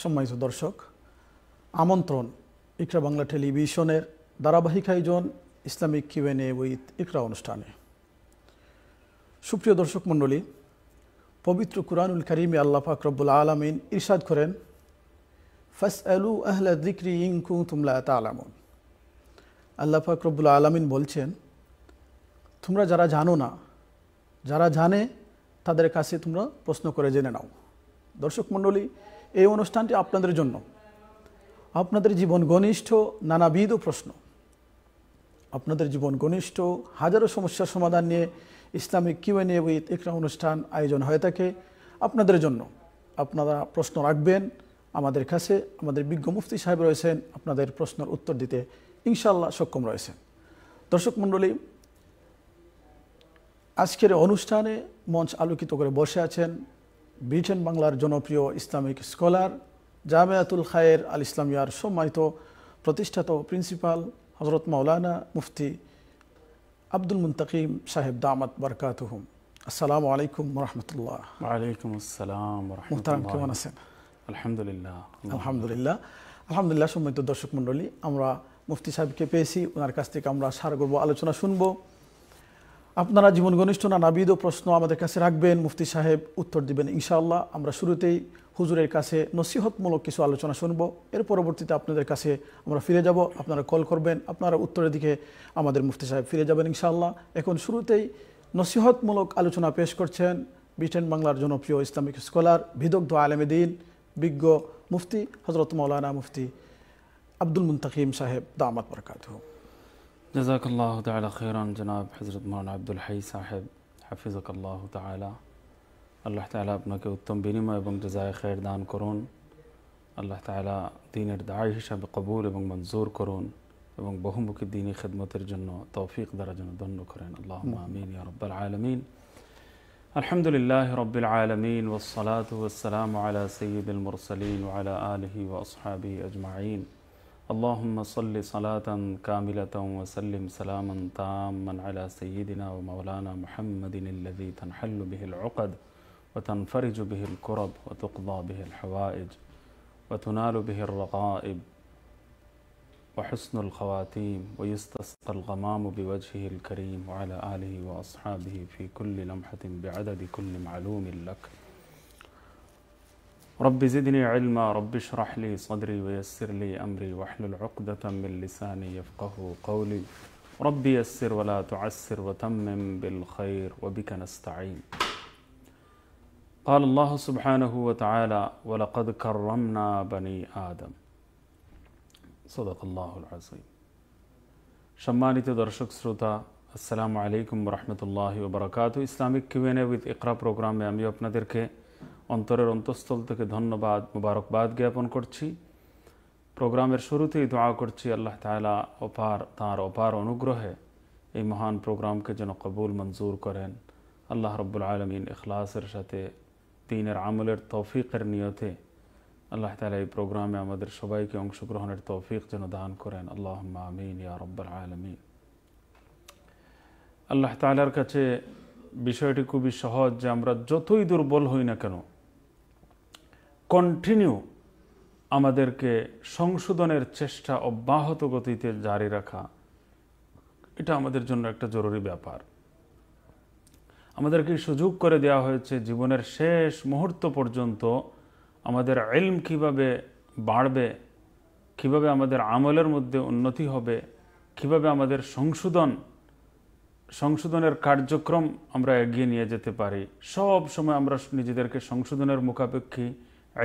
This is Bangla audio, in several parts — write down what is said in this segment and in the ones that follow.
সম্মানিত দর্শক আমন্ত্রণ ইকরা বাংলা টেলিভিশনের ধারাবাহিক আয়োজন ইসলামিক এ উইথ ইকরা অনুষ্ঠানে সুপ্রিয় দর্শক মণ্ডলী পবিত্র কুরআনুল করিমে আল্লাহ ফাকরবুল আলমিন ইরশাদ করেন ফাস আলু আহলা দিক্রি ইংকু তুমলা তালামন আল্লাহ ফাকরবুল আলমিন বলছেন তোমরা যারা জানো না যারা জানে তাদের কাছে তোমরা প্রশ্ন করে জেনে নাও দর্শক মণ্ডলী এই অনুষ্ঠানটি আপনাদের জন্য আপনাদের জীবন ঘনিষ্ঠ নানাবিধ প্রশ্ন আপনাদের জীবন ঘনিষ্ঠ হাজারো সমস্যার সমাধান নিয়ে Islamic Q N A with একটা অনুষ্ঠান আয়োজন হয়ে থাকে আপনাদের জন্য আপনারা প্রশ্ন রাখবেন আমাদের কাছে আমাদের বিজ্ঞ মুফতি সাহেব রয়েছেন আপনাদের প্রশ্নের উত্তর দিতে ইনশাল্লাহ সক্ষম রয়েছেন দর্শক মণ্ডলী আজকের অনুষ্ঠানে মঞ্চ আলোকিত করে বসে আছেন বিটেন বাংলার জনপ্রিয় ইসলামিক স্কলার জামিয়াতুল খায়ের আল ইসলামিয়ার সম্মানিত প্রতিষ্ঠাত প্রিন্সিপাল হজরত মাওলানা মুফতি আব্দুল মুন্তাকিম সাহেব দামাত বারকাতহুম আসসালামু আলাইকুম রহমতুল্লাহ ওয়ালাইকুম আসসালাম মোহতারাম কেমন আছেন আলহামদুলিল্লাহ আলহামদুলিল্লাহ আলহামদুলিল্লাহ সম্মানিত দর্শক মণ্ডলী আমরা মুফতি সাহেবকে পেয়েছি ওনার কাছ থেকে আমরা সারগর্ব আলোচনা শুনবো আপনারা জীবন ঘনিষ্ঠ না ও প্রশ্ন আমাদের কাছে রাখবেন মুফতি সাহেব উত্তর দিবেন ইনশাআল্লাহ আমরা শুরুতেই হুজুরের কাছে নসিহতমূলক কিছু আলোচনা শুনব এর পরবর্তীতে আপনাদের কাছে আমরা ফিরে যাব আপনারা কল করবেন আপনারা উত্তরের দিকে আমাদের মুফতি সাহেব ফিরে যাবেন ইনশাআল্লাহ এখন শুরুতেই নসিহতমূলক আলোচনা পেশ করছেন ব্রিটেন বাংলার জনপ্রিয় ইসলামিক স্কলার বিদগ্ধ আলেম দিন বিজ্ঞ মুফতি হজরত মৌলানা মুফতি আব্দুল মুন্তাকিম সাহেব দামাত বরকাত جزاك الله تعالى خيرا جناب حزرة مولانا عبد الحي صاحب حفظك الله تعالى الله تعالى ابنك وتم بينما ابن جزاي خير دان كرون الله تعالى دين الدعائي شاب قبول ابن منظور كرون ابن بهم بك ديني خدمة الجنة توفيق درجة دن كرين اللهم آمين يا رب العالمين الحمد لله رب العالمين والصلاة والسلام على سيد المرسلين وعلى آله وأصحابه أجمعين اللهم صل صلاة كاملة وسلم سلاما تاما على سيدنا ومولانا محمد الذي تنحل به العقد وتنفرج به الكرب وتقضى به الحوائج وتنال به الرغائب وحسن الخواتيم ويستسقى الغمام بوجهه الكريم وعلى آله وأصحابه في كل لمحة بعدد كل معلوم لك رب زدني علما رب اشرح لي صدري ويسر لي أمري واحلل عقدة من لساني يفقه قولي رب يسر ولا تعسر وتمم بالخير وبك نستعين قال الله سبحانه وتعالى ولقد كرمنا بني آدم صدق الله العظيم সম্মানিত দর্শক শ্রোতা আসসালামু আলাইকুম রহমতুল্লাহ ওবরাকাত ইসলামিক কিউএনএ উইথ ইকরা প্রোগ্রামে اپنا আপনাদেরকে অন্তরের অন্তঃস্থল থেকে ধন্যবাদ মুবারকবাদ জ্ঞাপন করছি প্রোগ্রামের শুরুতেই দোয়া করছি আল্লাহ তালা অপার তাঁর অপার অনুগ্রহে এই মহান প্রোগ্রামকে যেন কবুল মঞ্জুর করেন আল্লাহ রব্বুল আলমিন এখলাসের সাথে দিনের আমলের তৌফিকের নিয়তে আল্লাহ তালা এই প্রোগ্রামে আমাদের সবাইকে অংশগ্রহণের তৌফিক যেন দান করেন আল্লাহ আমিন ইয়া রব্বুল আলমিন আল্লাহ তালার কাছে বিষয়টি খুবই সহজ যে আমরা যতই দুর্বল হই না কেন কন্টিনিউ আমাদেরকে সংশোধনের চেষ্টা অব্যাহত গতিতে জারি রাখা এটা আমাদের জন্য একটা জরুরি ব্যাপার আমাদেরকে সুযোগ করে দেওয়া হয়েছে জীবনের শেষ মুহূর্ত পর্যন্ত আমাদের এলম কিভাবে বাড়বে কিভাবে আমাদের আমলের মধ্যে উন্নতি হবে কিভাবে আমাদের সংশোধন সংশোধনের কার্যক্রম আমরা এগিয়ে নিয়ে যেতে পারি সব সময় আমরা নিজেদেরকে সংশোধনের মুখাপেক্ষী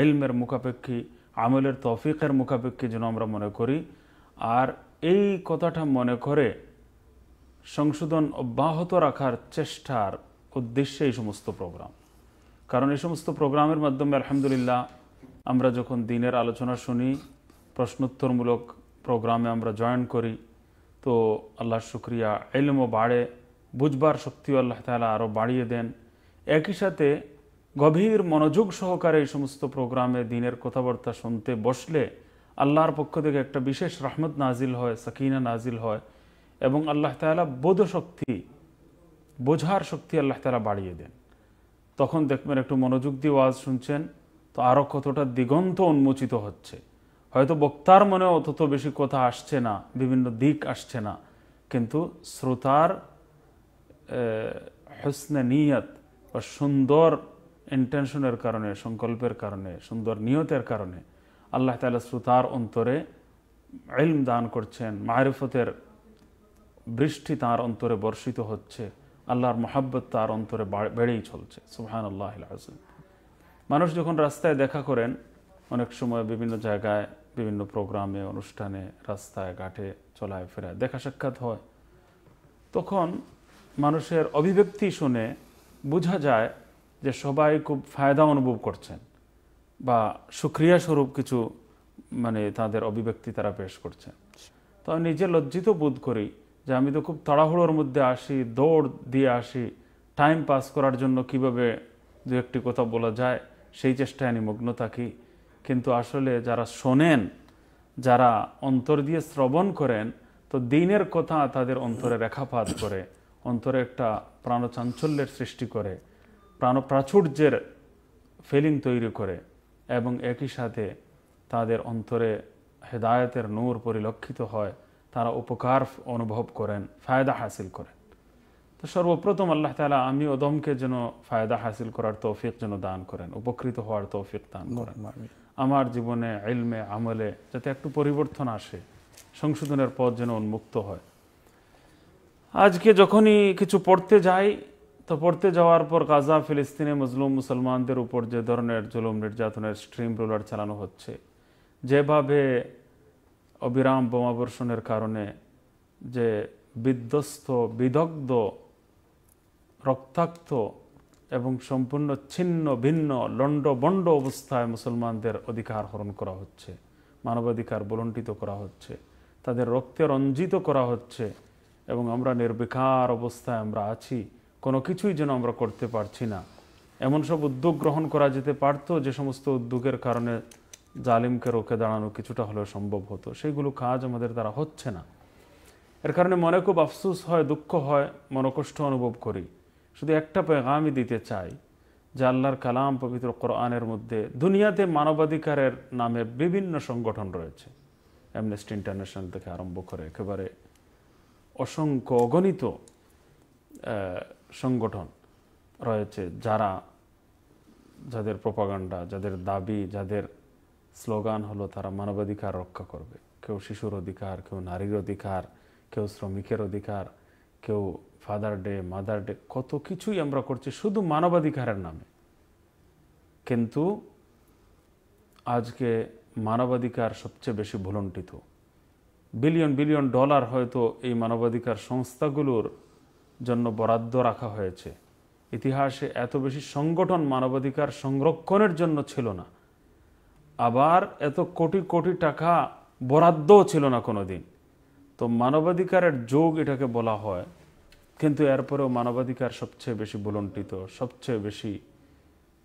ইলমের মুখাপেক্ষী আমলের তফিকের মুখাপেক্ষী যেন আমরা মনে করি আর এই কথাটা মনে করে সংশোধন অব্যাহত রাখার চেষ্টার উদ্দেশ্যে এই সমস্ত প্রোগ্রাম কারণ এই সমস্ত প্রোগ্রামের মাধ্যমে আলহামদুলিল্লাহ আমরা যখন দিনের আলোচনা শুনি প্রশ্নোত্তরমূলক প্রোগ্রামে আমরা জয়েন করি তো আল্লাহর শুক্রিয়া এলমও বাড়ে বুঝবার শক্তিও আল্লাহ তালা আরও বাড়িয়ে দেন একই সাথে গভীর মনোযোগ সহকারে এই সমস্ত প্রোগ্রামে দিনের কথাবার্তা শুনতে বসলে আল্লাহর পক্ষ থেকে একটা বিশেষ রহমত নাজিল হয় সাকিনা নাজিল হয় এবং আল্লাহ তালা বোধশক্তি বোঝার শক্তি আল্লাহ তালা বাড়িয়ে দেন তখন দেখবেন একটু মনোযোগ দিয়ে ওয়াজ শুনছেন তো আরও কতটা দিগন্ত উন্মোচিত হচ্ছে হয়তো বক্তার মনে অত বেশি কথা আসছে না বিভিন্ন দিক আসছে না কিন্তু শ্রোতার হসনে নিয়ত বা সুন্দর ইন্টেনশনের কারণে সংকল্পের কারণে সুন্দর নিয়তের কারণে আল্লাহ তালা শ্রোতার অন্তরে ইলম দান করছেন মারফতের বৃষ্টি তার অন্তরে বর্ষিত হচ্ছে আল্লাহর মোহাব্বত তার অন্তরে বেড়েই চলছে সুহান আল্লাহ মানুষ যখন রাস্তায় দেখা করেন অনেক সময় বিভিন্ন জায়গায় বিভিন্ন প্রোগ্রামে অনুষ্ঠানে রাস্তায় ঘাটে চলায় ফেরায় দেখা সাক্ষাৎ হয় তখন মানুষের অভিব্যক্তি শুনে বোঝা যায় যে সবাই খুব ফায়দা অনুভব করছেন বা সুক্রিয়া স্বরূপ কিছু মানে তাদের অভিব্যক্তি তারা পেশ করছেন তো আমি নিজে লজ্জিত বোধ করি যে আমি তো খুব তাড়াহুড়োর মধ্যে আসি দৌড় দিয়ে আসি টাইম পাস করার জন্য কিভাবে দু একটি কথা বলা যায় সেই চেষ্টায় আমি মগ্ন থাকি কিন্তু আসলে যারা শোনেন যারা অন্তর দিয়ে শ্রবণ করেন তো দিনের কথা তাদের অন্তরে রেখাপাত করে অন্তরে একটা প্রাণচাঞ্চল্যের সৃষ্টি করে প্রাণ প্রাচুর্যের ফিলিং তৈরি করে এবং একই সাথে তাদের অন্তরে হেদায়তের নূর পরিলক্ষিত হয় তারা উপকার অনুভব করেন ফায়দা হাসিল করেন তো সর্বপ্রথম আল্লাহ তালা আমি ওদমকে যেন ফায়দা হাসিল করার তৌফিক যেন দান করেন উপকৃত হওয়ার তৌফিক দান করেন আমার জীবনে এলমে আমলে যাতে একটু পরিবর্তন আসে সংশোধনের পথ যেন উন্মুক্ত হয় আজকে যখনই কিছু পড়তে যাই তো পড়তে যাওয়ার পর গাজা ফিলিস্তিনে মুসলিম মুসলমানদের উপর যে ধরনের জুলুম নির্যাতনের স্ট্রিম রোলার চালানো হচ্ছে যেভাবে অবিরাম বোমাবর্ষণের কারণে যে বিধ্বস্ত বিদগ্ধ রক্তাক্ত এবং সম্পূর্ণ ছিন্ন ভিন্ন লণ্ডবণ্ড অবস্থায় মুসলমানদের অধিকার হরণ করা হচ্ছে মানবাধিকার বলণ্টিত করা হচ্ছে তাদের রক্তে রঞ্জিত করা হচ্ছে এবং আমরা নির্বিকার অবস্থায় আমরা আছি কোনো কিছুই যেন আমরা করতে পারছি না এমন সব উদ্যোগ গ্রহণ করা যেতে পারতো যে সমস্ত উদ্যোগের কারণে জালিমকে রোখে দাঁড়ানো কিছুটা হলেও সম্ভব হতো সেইগুলো কাজ আমাদের দ্বারা হচ্ছে না এর কারণে মনে খুব আফসুস হয় দুঃখ হয় মনকষ্ট অনুভব করি শুধু একটা পেগামই দিতে চাই যে আল্লাহর কালাম পবিত্র কোরআনের মধ্যে দুনিয়াতে মানবাধিকারের নামে বিভিন্ন সংগঠন রয়েছে অ্যামনেস্টি ইন্টারন্যাশনাল থেকে আরম্ভ করে একেবারে অসংখ্য অগণিত সংগঠন রয়েছে যারা যাদের প্রপাগান্ডা যাদের দাবি যাদের স্লোগান হলো তারা মানবাধিকার রক্ষা করবে কেউ শিশুর অধিকার কেউ নারীর অধিকার কেউ শ্রমিকের অধিকার কেউ ফাদার ডে মাদার ডে কত কিছুই আমরা করছি শুধু মানবাধিকারের নামে কিন্তু আজকে মানবাধিকার সবচেয়ে বেশি ভুলণ্ঠিত বিলিয়ন বিলিয়ন ডলার হয়তো এই মানবাধিকার সংস্থাগুলোর জন্য বরাদ্দ রাখা হয়েছে ইতিহাসে এত বেশি সংগঠন মানবাধিকার সংরক্ষণের জন্য ছিল না আবার এত কোটি কোটি টাকা বরাদ্দও ছিল না কোনো দিন তো মানবাধিকারের যোগ এটাকে বলা হয় কিন্তু এরপরেও মানবাধিকার সবচেয়ে বেশি বুলন্টিত সবচেয়ে বেশি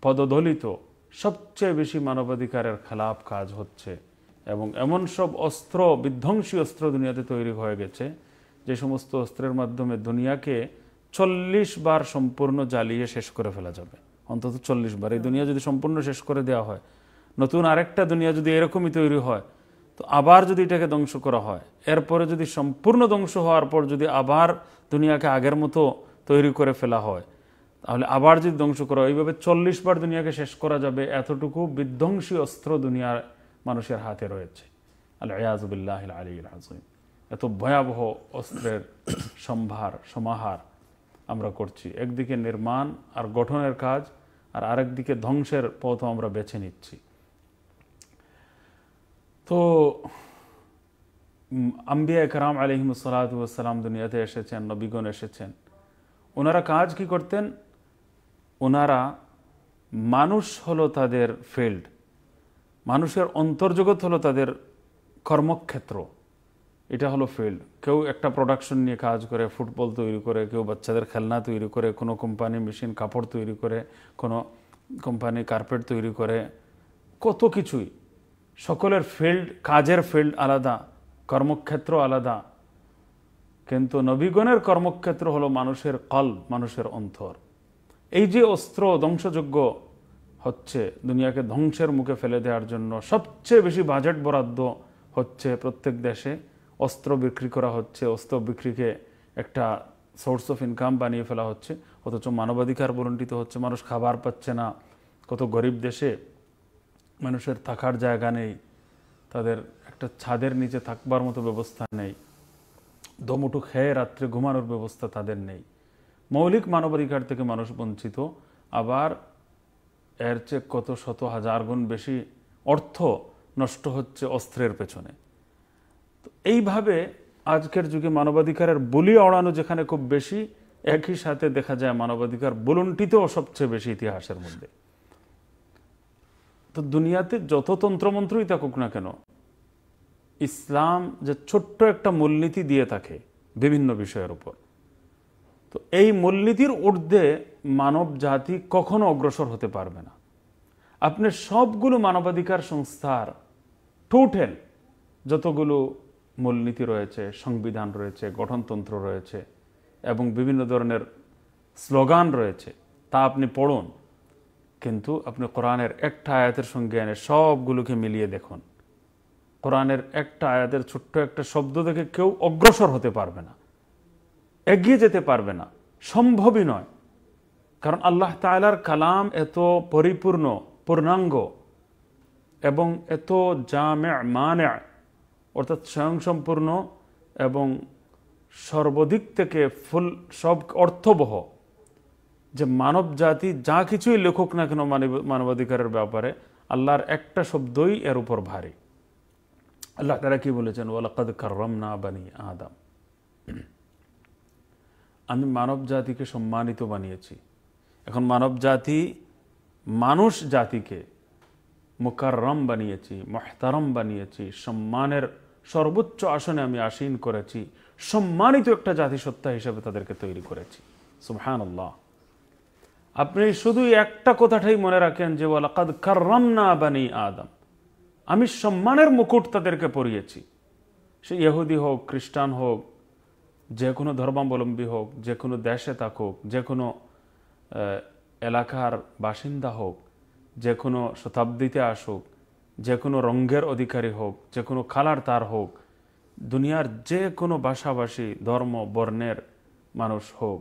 পদদলিত সবচেয়ে বেশি মানবাধিকারের খেলাপ কাজ হচ্ছে এবং এমন সব অস্ত্র বিধ্বংসী অস্ত্র দুনিয়াতে তৈরি হয়ে গেছে যে সমস্ত অস্ত্রের মাধ্যমে দুনিয়াকে চল্লিশ বার সম্পূর্ণ জ্বালিয়ে শেষ করে ফেলা যাবে অন্তত চল্লিশ বার এই দুনিয়া যদি সম্পূর্ণ শেষ করে দেওয়া হয় নতুন আরেকটা দুনিয়া যদি এরকমই তৈরি হয় তো আবার যদি এটাকে ধ্বংস করা হয় এরপরে যদি সম্পূর্ণ ধ্বংস হওয়ার পর যদি আবার দুনিয়াকে আগের মতো তৈরি করে ফেলা হয় তাহলে আবার যদি ধ্বংস করা হয় এইভাবে চল্লিশ বার দুনিয়াকে শেষ করা যাবে এতটুকু বিধ্বংসী অস্ত্র দুনিয়ার মানুষের হাতে রয়েছে আল্লাহ আলী হাজিম এত ভয়াবহ অস্ত্রের সম্ভার সমাহার আমরা করছি একদিকে নির্মাণ আর গঠনের কাজ আর আরেকদিকে ধ্বংসের পথও আমরা বেছে নিচ্ছি তো আম্বিয়া একরাম আলহিম সালাতাম দুনিয়াতে এসেছেন নবীগণ এসেছেন ওনারা কাজ কি করতেন ওনারা মানুষ হলো তাদের ফিল্ড মানুষের অন্তর্জগৎ হলো তাদের কর্মক্ষেত্র এটা হলো ফিল্ড কেউ একটা প্রোডাকশন নিয়ে কাজ করে ফুটবল তৈরি করে কেউ বাচ্চাদের খেলনা তৈরি করে কোনো কোম্পানি মেশিন কাপড় তৈরি করে কোনো কোম্পানি কার্পেট তৈরি করে কত কিছুই সকলের ফিল্ড কাজের ফিল্ড আলাদা কর্মক্ষেত্র আলাদা কিন্তু নবীগণের কর্মক্ষেত্র হলো মানুষের কল মানুষের অন্তর এই যে অস্ত্র ধ্বংসযোগ্য হচ্ছে দুনিয়াকে ধ্বংসের মুখে ফেলে দেওয়ার জন্য সবচেয়ে বেশি বাজেট বরাদ্দ হচ্ছে প্রত্যেক দেশে অস্ত্র বিক্রি করা হচ্ছে অস্ত্র বিক্রিকে একটা সোর্স অফ ইনকাম বানিয়ে ফেলা হচ্ছে অথচ মানবাধিকার বলণ্ডিত হচ্ছে মানুষ খাবার পাচ্ছে না কত গরিব দেশে মানুষের থাকার জায়গা নেই তাদের একটা ছাদের নিচে থাকবার মতো ব্যবস্থা নেই দমুটু খেয়ে রাত্রে ঘুমানোর ব্যবস্থা তাদের নেই মৌলিক মানবাধিকার থেকে মানুষ বঞ্চিত আবার এর চেয়ে কত শত হাজার গুণ বেশি অর্থ নষ্ট হচ্ছে অস্ত্রের পেছনে তো এইভাবে আজকের যুগে মানবাধিকারের বলি অড়ানো যেখানে খুব বেশি একই সাথে দেখা যায় মানবাধিকার বলুনটিতেও সবচেয়ে বেশি ইতিহাসের মধ্যে তো দুনিয়াতে যত তন্ত্রমন্ত্রই থাকুক না কেন ইসলাম যে ছোট্ট একটা মূলনীতি দিয়ে থাকে বিভিন্ন বিষয়ের উপর তো এই মূলনীতির ঊর্ধ্বে মানব জাতি কখনো অগ্রসর হতে পারবে না আপনি সবগুলো মানবাধিকার সংস্থার টোটেল যতগুলো মূলনীতি রয়েছে সংবিধান রয়েছে গঠনতন্ত্র রয়েছে এবং বিভিন্ন ধরনের স্লোগান রয়েছে তা আপনি পড়ুন কিন্তু আপনি কোরআনের একটা আয়াতের সঙ্গে এনে সবগুলোকে মিলিয়ে দেখুন কোরআনের একটা আয়াতের ছোট্ট একটা শব্দ দেখে কেউ অগ্রসর হতে পারবে না এগিয়ে যেতে পারবে না সম্ভবই নয় কারণ আল্লাহ তালার কালাম এত পরিপূর্ণ পূর্ণাঙ্গ এবং এত জামে মানে অর্থাৎ স্বয়ংসম্পূর্ণ এবং সর্বদিক থেকে ফুল সব অর্থবহ যে মানব জাতি যা কিছুই লেখক না কেন মানবাধিকারের ব্যাপারে আল্লাহর একটা শব্দই এর উপর ভারী আল্লাহ তারা কি বলেছেন ওয়ালাকাদ কার্রমনা বানি আদাম আমি মানব জাতিকে সম্মানিত বানিয়েছি এখন মানব জাতি মানুষ জাতিকে মুকাররম বানিয়েছি মহতারম বানিয়েছি সম্মানের সর্বোচ্চ আসনে আমি আসীন করেছি সম্মানিত একটা জাতিসত্তা হিসেবে তাদেরকে তৈরি করেছি সুহান আল্লাহ আপনি শুধু একটা কথাটাই মনে রাখেন যে ওয়ালাকাদ কার্রামনা বানি আদম আমি সম্মানের মুকুট তাদেরকে পড়িয়েছি সে ইহুদি হোক খ্রিস্টান হোক যে কোনো ধর্মাবলম্বী হোক যে কোনো দেশে থাকুক যে কোনো এলাকার বাসিন্দা হোক যে কোনো শতাব্দীতে আসুক যে কোনো রঙ্গের অধিকারী হোক যে কোনো খালার তার হোক দুনিয়ার যে কোনো ভাষাভাষী ধর্ম বর্ণের মানুষ হোক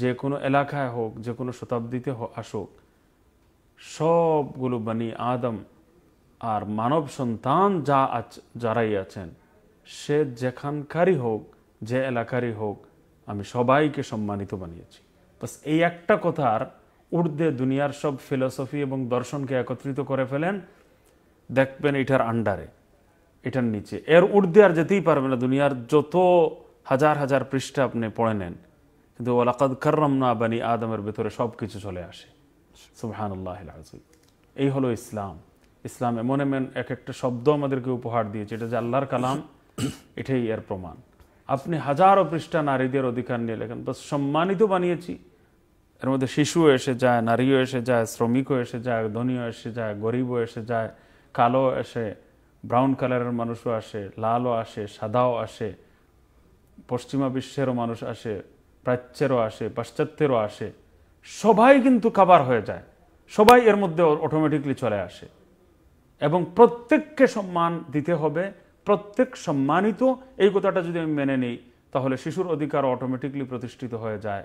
যে কোনো এলাকায় হোক যে কোনো শতাব্দীতে আসুক সবগুলো বানি আদম আর মানব সন্তান যা যারাই আছেন সে যেখানকারই হোক যে এলাকারই হোক আমি সবাইকে সম্মানিত বানিয়েছি বাস এই একটা কথার উর্ধ্বে দুনিয়ার সব ফিলসফি এবং দর্শনকে একত্রিত করে ফেলেন দেখবেন এটার আন্ডারে এটার নিচে এর উর্ধ্বে আর যেতেই পারবে না দুনিয়ার যত হাজার হাজার পৃষ্ঠা আপনি পড়ে নেন কিন্তু ওলাকাদ না বানি আদমের ভেতরে সব কিছু চলে আসে সুবাহানুল্লাহ আজিম এই হলো ইসলাম ইসলাম এমন এমন এক একটা শব্দ আমাদেরকে উপহার দিয়েছে এটা যে আল্লাহর কালাম এটাই এর প্রমাণ আপনি হাজারো পৃষ্ঠা নারীদের অধিকার নিয়ে লেখেন বা সম্মানিত বানিয়েছি এর মধ্যে শিশুও এসে যায় নারীও এসে যায় শ্রমিকও এসে যায় ধনীও এসে যায় গরিবও এসে যায় কালো এসে ব্রাউন কালারের মানুষও আসে লালও আসে সাদাও আসে পশ্চিমা বিশ্বেরও মানুষ আসে প্রাচ্যেরও আসে পাশ্চাত্যেরও আসে সবাই কিন্তু কাবার হয়ে যায় সবাই এর মধ্যে অটোমেটিকলি চলে আসে এবং প্রত্যেককে সম্মান দিতে হবে প্রত্যেক সম্মানিত এই কথাটা যদি আমি মেনে নিই তাহলে শিশুর অধিকার অটোমেটিকলি প্রতিষ্ঠিত হয়ে যায়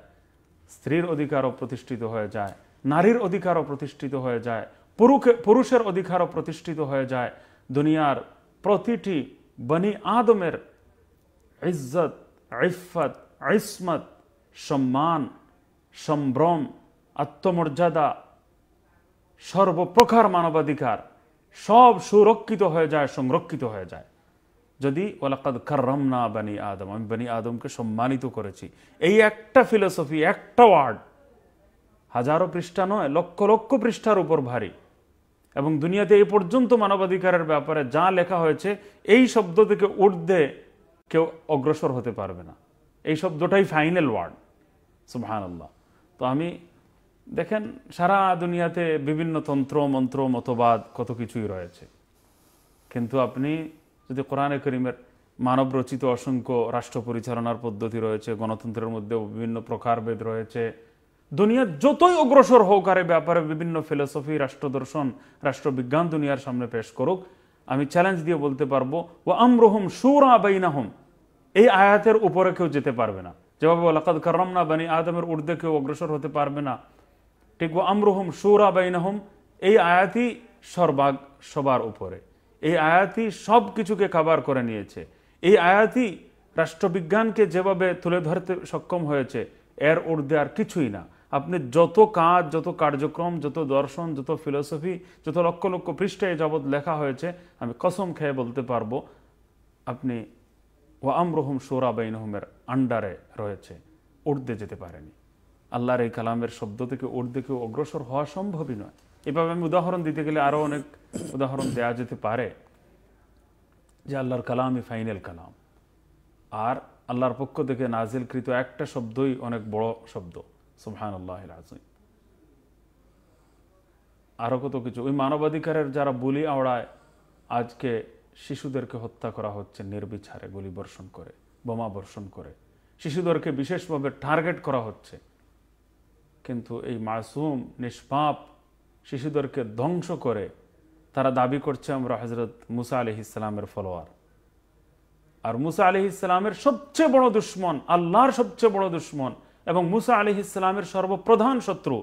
স্ত্রীর অধিকারও প্রতিষ্ঠিত হয়ে যায় নারীর অধিকারও প্রতিষ্ঠিত হয়ে যায় পুরুকে পুরুষের অধিকারও প্রতিষ্ঠিত হয়ে যায় দুনিয়ার প্রতিটি বনি আদমের ইজ্জত ইফত ইসমত সম্মান সম্ভ্রম আত্মমর্যাদা সর্বপ্রকার মানবাধিকার সব সুরক্ষিত হয়ে যায় সংরক্ষিত হয়ে যায় যদি ওলাকাদ না বানি আদম আমি বানি আদমকে সম্মানিত করেছি এই একটা ফিলোসফি একটা ওয়ার্ড হাজারো পৃষ্ঠা নয় লক্ষ লক্ষ পৃষ্ঠার উপর ভারী এবং দুনিয়াতে এই পর্যন্ত মানবাধিকারের ব্যাপারে যা লেখা হয়েছে এই শব্দ থেকে ঊর্ধ্বে কেউ অগ্রসর হতে পারবে না এই শব্দটাই ফাইনাল ওয়ার্ড সুবহান আল্লাহ তো আমি দেখেন সারা দুনিয়াতে বিভিন্ন তন্ত্র মন্ত্র মতবাদ কত কিছুই রয়েছে কিন্তু আপনি যদি কোরআনে করিমের মানব রচিত অসংখ্য রাষ্ট্র পরিচালনার পদ্ধতি রয়েছে গণতন্ত্রের মধ্যে বিভিন্ন প্রকারভেদ রয়েছে দুনিয়ার যতই অগ্রসর হোক আর ব্যাপারে বিভিন্ন ফিলোসফি রাষ্ট্রদর্শন রাষ্ট্রবিজ্ঞান দুনিয়ার সামনে পেশ করুক আমি চ্যালেঞ্জ দিয়ে বলতে পারবো ও আমরহম সুর আবাইনাহম এই আয়াতের উপরে কেউ যেতে পারবে না জবাব লাকাদ না বানি আদমের উর্দে কেউ অগ্রসর হতে পারবে না ঠিক ও আমরুহম সুরা বাইনাহম এই আয়াতই সর্বাগ সবার উপরে এই আয়াতই সব কিছুকে কাবার করে নিয়েছে এই আয়াতই রাষ্ট্রবিজ্ঞানকে যেভাবে তুলে ধরতে সক্ষম হয়েছে এর ঊর্ধ্বে আর কিছুই না আপনি যত কাজ যত কার্যক্রম যত দর্শন যত ফিলোসফি যত লক্ষ লক্ষ পৃষ্ঠায় যাবৎ লেখা হয়েছে আমি কসম খেয়ে বলতে পারবো আপনি ও আমরহম সোরা বাইনহমের আন্ডারে রয়েছে উর্দে যেতে পারেনি আল্লাহর এই কালামের শব্দ থেকে উর্দে কেউ অগ্রসর হওয়া সম্ভবই নয় এভাবে আমি উদাহরণ দিতে গেলে আরও অনেক উদাহরণ দেয়া যেতে পারে যে আল্লাহর কালামই ফাইনাল কালাম আর আল্লাহর পক্ষ থেকে নাজিলকৃত একটা শব্দই অনেক বড় শব্দ সুহান আল্লাহ আজিম আরও কত কিছু ওই মানবাধিকারের যারা বলি আওড়ায় আজকে শিশুদেরকে হত্যা করা হচ্ছে নির্বিচারে গুলিবর্ষণ করে বোমা বর্ষণ করে শিশুদেরকে বিশেষভাবে টার্গেট করা হচ্ছে কিন্তু এই মাসুম নিষ্পাপ শিশুদেরকে ধ্বংস করে তারা দাবি করছে আমরা হজরত মুসা আলি ইসলামের ফলোয়ার আর মুসা আলি ইসলামের সবচেয়ে বড় দুশ্মন আল্লাহর সবচেয়ে বড় দুশ্মন এবং মুসা আলি ইসলামের সর্বপ্রধান শত্রু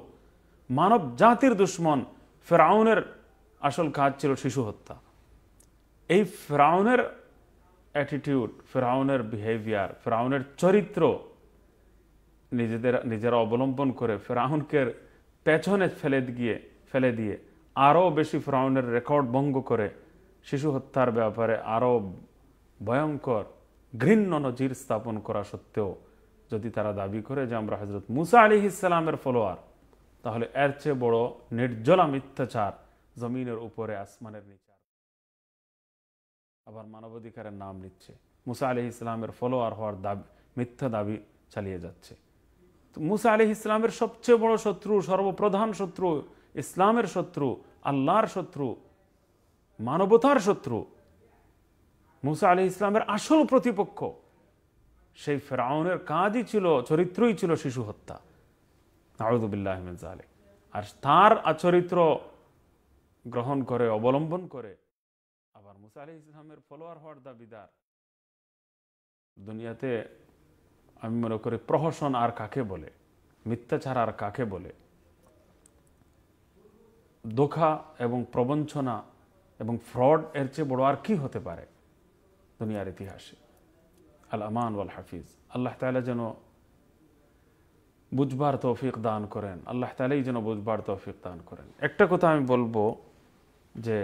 মানব জাতির দুশ্মন ফেরাউনের আসল কাজ ছিল শিশু হত্যা এই ফেরাউনের অ্যাটিটিউড ফেরাউনের বিহেভিয়ার ফেরাউনের চরিত্র নিজেদের নিজেরা অবলম্বন করে ফেরাউনকে পেছনে ফেলে গিয়ে ফেলে দিয়ে আরও বেশি ফেরাউনের রেকর্ড ভঙ্গ করে শিশু হত্যার ব্যাপারে আরও ভয়ঙ্কর ঘৃণ্য নজির স্থাপন করা সত্ত্বেও যদি তারা দাবি করে যে আমরা হজরত মুসা আলি ইসলামের ফলোয়ার তাহলে এর চেয়ে বড় নির্জলা মিথ্যাচার জমিনের উপরে আসমানের নিচে আবার মানবাধিকারের নাম নিচ্ছে মুসা আলি ইসলামের ফলোয়ার হওয়ার দাবি মিথ্যা দাবি চালিয়ে যাচ্ছে মুসা আলি ইসলামের সবচেয়ে বড় শত্রু সর্বপ্রধান শত্রু ইসলামের শত্রু আল্লাহর শত্রু মানবতার শত্রু মুসা আলি ইসলামের আসল প্রতিপক্ষ সেই ফেরাউনের কাজই ছিল চরিত্রই ছিল শিশু হত্যা আউদুবিল্লাহমিন জালে আর তার আচরিত্র গ্রহণ করে অবলম্বন করে মুসা আলি ইসলামের ফলোয়ার হওয়ার দাবিদার দুনিয়াতে আমি মনে করি প্রহসন আর কাকে বলে মিথ্যাচার আর কাকে বলে দোখা এবং প্রবঞ্চনা এবং ফ্রড এর চেয়ে বড় আর কি হতে পারে দুনিয়ার ইতিহাসে আল আমান ওয়াল হাফিজ আল্লাহ তালা যেন বুঝবার তৌফিক দান করেন আল্লাহ তালাই যেন বুঝবার তৌফিক দান করেন একটা কথা আমি বলবো যে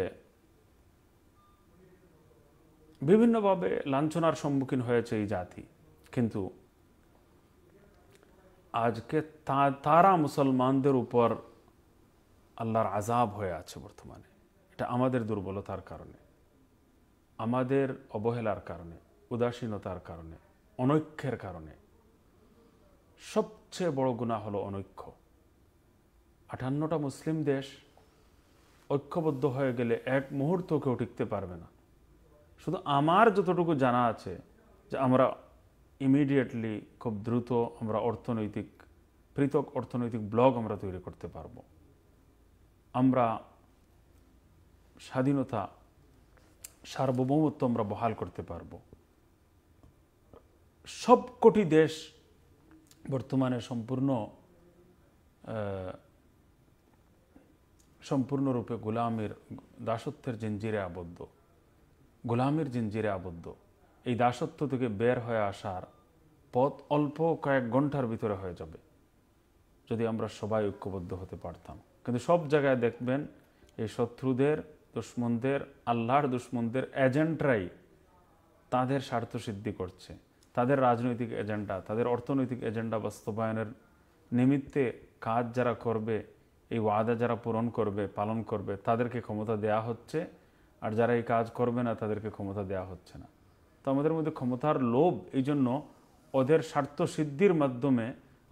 বিভিন্নভাবে লাঞ্ছনার সম্মুখীন হয়েছে এই জাতি কিন্তু আজকে তারা মুসলমানদের উপর আল্লাহর আজাব হয়ে আছে বর্তমানে এটা আমাদের দুর্বলতার কারণে আমাদের অবহেলার কারণে উদাসীনতার কারণে অনৈক্যের কারণে সবচেয়ে বড় গুণা হলো অনৈক্য আঠান্নটা মুসলিম দেশ ঐক্যবদ্ধ হয়ে গেলে এক মুহূর্ত কেউ টিকতে পারবে না শুধু আমার যতটুকু জানা আছে যে আমরা ইমিডিয়েটলি খুব দ্রুত আমরা অর্থনৈতিক পৃথক অর্থনৈতিক ব্লক আমরা তৈরি করতে পারব আমরা স্বাধীনতা সার্বভৌমত্ব আমরা বহাল করতে পারব সবকটি দেশ বর্তমানে সম্পূর্ণ সম্পূর্ণরূপে গোলামের দাসত্বের জঞ্জিরে আবদ্ধ গোলামের জিঞ্জিরে আবদ্ধ এই দাসত্ব থেকে বের হয়ে আসার পথ অল্প কয়েক ঘন্টার ভিতরে হয়ে যাবে যদি আমরা সবাই ঐক্যবদ্ধ হতে পারতাম কিন্তু সব জায়গায় দেখবেন এই শত্রুদের দুশ্মনদের আল্লাহর দুশ্মনদের এজেন্টরাই তাদের স্বার্থ সিদ্ধি করছে তাদের রাজনৈতিক এজেন্ডা তাদের অর্থনৈতিক এজেন্ডা বাস্তবায়নের নিমিত্তে কাজ যারা করবে এই ওয়াদা যারা পূরণ করবে পালন করবে তাদেরকে ক্ষমতা দেয়া হচ্ছে আর যারা এই কাজ করবে না তাদেরকে ক্ষমতা দেওয়া হচ্ছে না তো আমাদের মধ্যে ক্ষমতার লোভ এই জন্য ওদের স্বার্থসিদ্ধির মাধ্যমে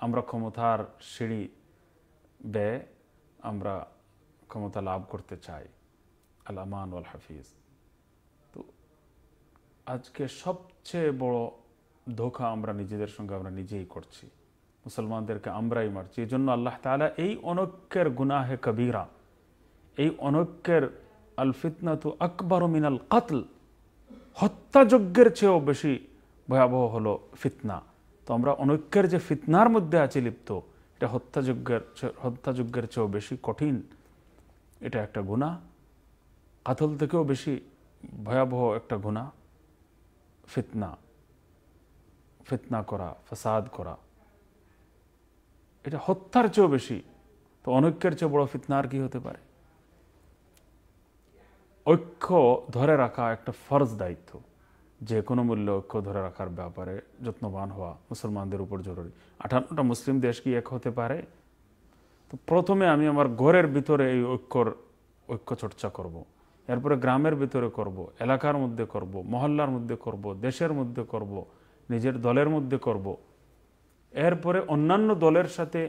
আমরা ক্ষমতার সিঁড়ি ব্যয় আমরা ক্ষমতা লাভ করতে চাই আলামান ওয়াল হাফিজ তো আজকে সবচেয়ে বড় ধোকা আমরা নিজেদের সঙ্গে আমরা নিজেই করছি মুসলমানদেরকে আমরাই মারছি এই জন্য আল্লাহ তালা এই অনৈক্যের গুনাহে কবিরা এই অনৈক্যের আল ফিতনাতু আকবর মিনাল কাতল হত্যাযজ্ঞের চেয়েও বেশি ভয়াবহ হলো ফিতনা তো আমরা অনৈক্যের যে ফিতনার মধ্যে আছি লিপ্ত এটা হত্যাযজ্ঞের হত্যাযজ্ঞের চেয়েও বেশি কঠিন এটা একটা গুণা কাতল থেকেও বেশি ভয়াবহ একটা গুণা ফিতনা ফিতনা করা ফাসাদ করা এটা হত্যার চেয়েও বেশি তো অনৈক্যের চেয়ে বড় ফিতনা আর কি হতে পারে ঐক্য ধরে রাখা একটা ফরজ দায়িত্ব যে কোনো মূল্য ঐক্য ধরে রাখার ব্যাপারে যত্নবান হওয়া মুসলমানদের উপর জরুরি আঠান্নটা মুসলিম দেশ কি এক হতে পারে তো প্রথমে আমি আমার ঘরের ভিতরে এই ঐক্যর ঐক্য চর্চা করব। এরপরে গ্রামের ভিতরে করব। এলাকার মধ্যে করব। মহল্লার মধ্যে করব। দেশের মধ্যে করব। নিজের দলের মধ্যে করব। এরপরে অন্যান্য দলের সাথে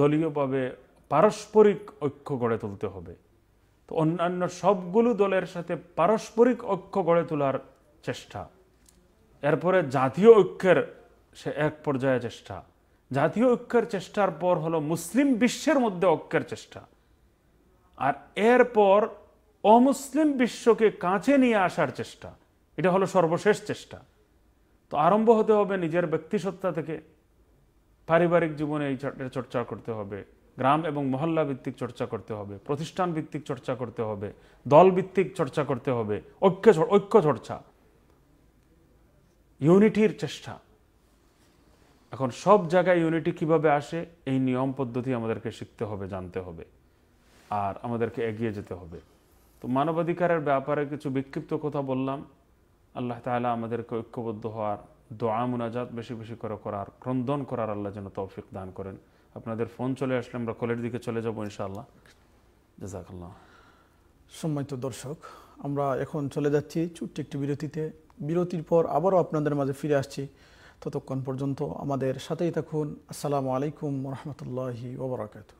দলীয়ভাবে পারস্পরিক ঐক্য গড়ে তুলতে হবে তো অন্যান্য সবগুলো দলের সাথে পারস্পরিক ঐক্য গড়ে তোলার চেষ্টা এরপরে জাতীয় ঐক্যের সে এক পর্যায়ে চেষ্টা জাতীয় ঐক্যের চেষ্টার পর হলো মুসলিম বিশ্বের মধ্যে ঐক্যের চেষ্টা আর এরপর অমুসলিম বিশ্বকে কাছে নিয়ে আসার চেষ্টা এটা হলো সর্বশেষ চেষ্টা তো আরম্ভ হতে হবে নিজের ব্যক্তিসত্তা থেকে পারিবারিক জীবনে এই চর্চা করতে হবে গ্রাম এবং মহল্লা ভিত্তিক চর্চা করতে হবে প্রতিষ্ঠান ভিত্তিক চর্চা করতে হবে দল ভিত্তিক চর্চা করতে হবে ঐক্য ঐক্য চর্চা ইউনিটির চেষ্টা এখন সব জায়গায় ইউনিটি কিভাবে আসে এই নিয়ম পদ্ধতি আমাদেরকে শিখতে হবে জানতে হবে আর আমাদেরকে এগিয়ে যেতে হবে তো মানবাধিকারের ব্যাপারে কিছু বিক্ষিপ্ত কথা বললাম আল্লাহ তাহলে আমাদেরকে ঐক্যবদ্ধ হওয়ার দোয়া মুনাজাত বেশি বেশি করে করার ক্রন্দন করার আল্লাহ যেন তৌফিক দান করেন আপনাদের ফোন চলে আসলে আমরা কলের দিকে চলে যাবো ইনশাআল্লাহ জাজাকাল্লাহ সম্মানিত দর্শক আমরা এখন চলে যাচ্ছি ছোট্ট একটি বিরতিতে বিরতির পর আবারও আপনাদের মাঝে ফিরে আসছি ততক্ষণ পর্যন্ত আমাদের সাথেই থাকুন আসসালামু আলাইকুম রহমতুল্লাহি ওবরাকাতু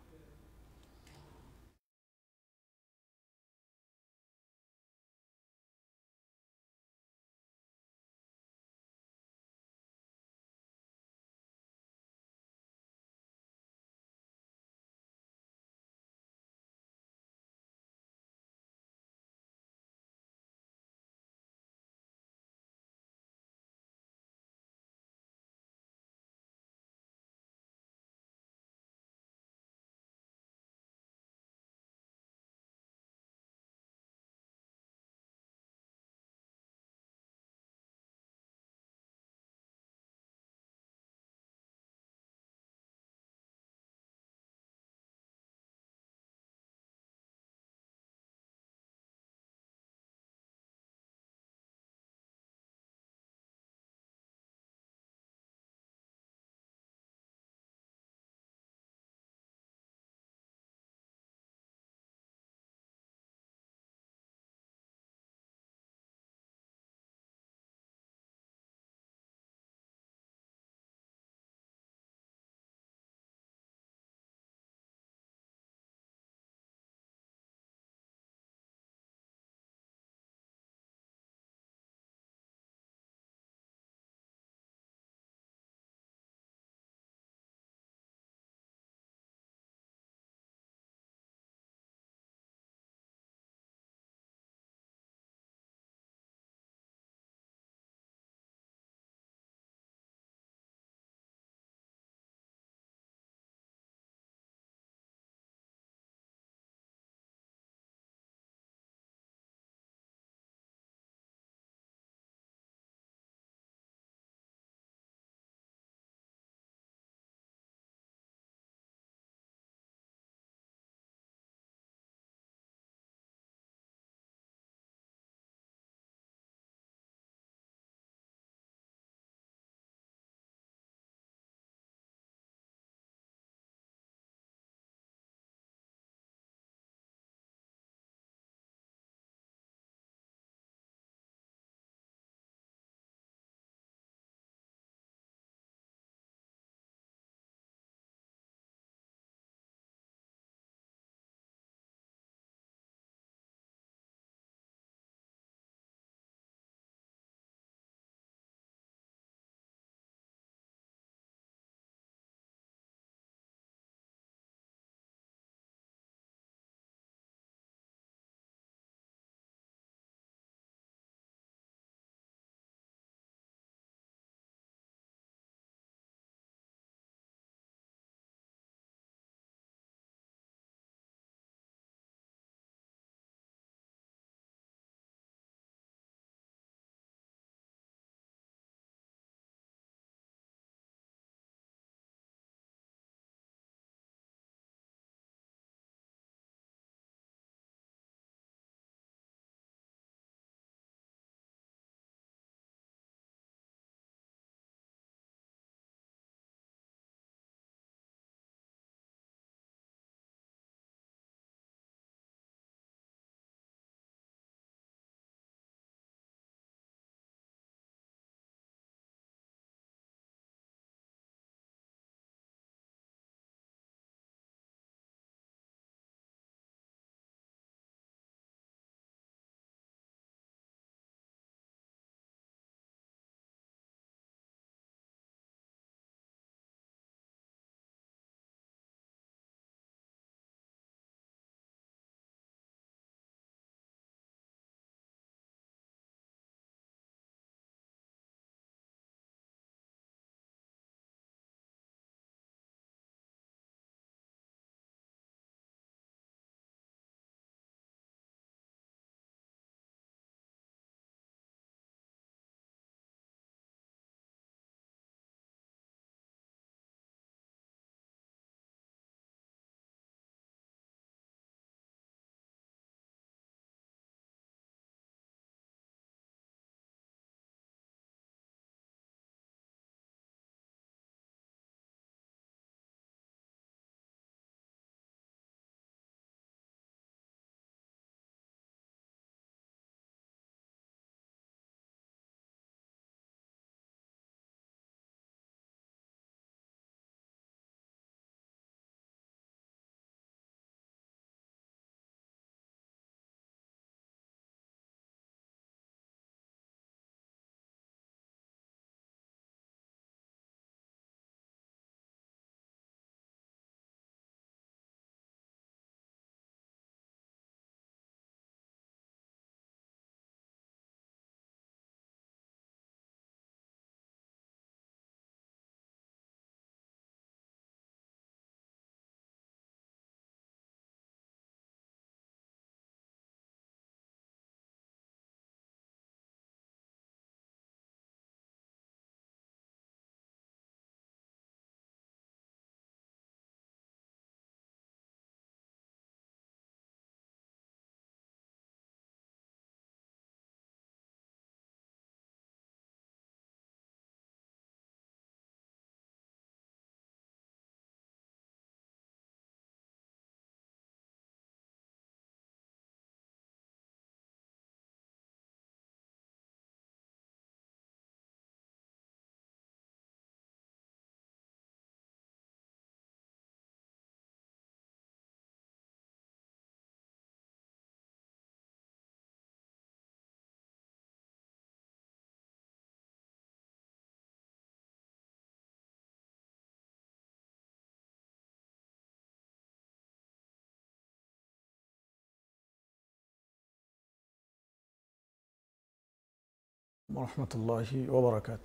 রহমতুল্লাহি ওবরাকাত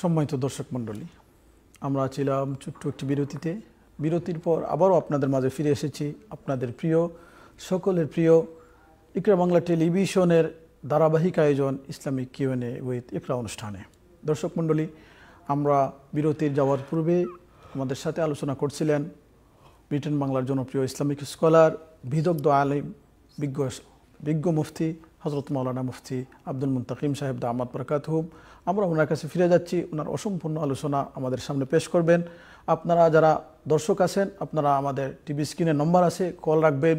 সম্মানিত দর্শক মণ্ডলী আমরা ছিলাম ছোট্ট একটি বিরতিতে বিরতির পর আবারও আপনাদের মাঝে ফিরে এসেছি আপনাদের প্রিয় সকলের প্রিয় ইকরা বাংলা টেলিভিশনের ধারাবাহিক আয়োজন ইসলামিক কিউএনএ উইথ ইকরা অনুষ্ঠানে দর্শক মণ্ডলী আমরা বিরতির যাওয়ার পূর্বে আমাদের সাথে আলোচনা করছিলেন ব্রিটেন বাংলার জনপ্রিয় ইসলামিক স্কলার বিদগ্ধ আলিম বিজ্ঞ বিজ্ঞ মুফতি হজরত মৌলানা মুফতি আব্দুল মুন্তাকিম সাহেব আমাদ বরকাত হুম আমরা ওনার কাছে ফিরে যাচ্ছি ওনার অসম্পূর্ণ আলোচনা আমাদের সামনে পেশ করবেন আপনারা যারা দর্শক আছেন আপনারা আমাদের টিভি স্ক্রিনে নম্বর আছে কল রাখবেন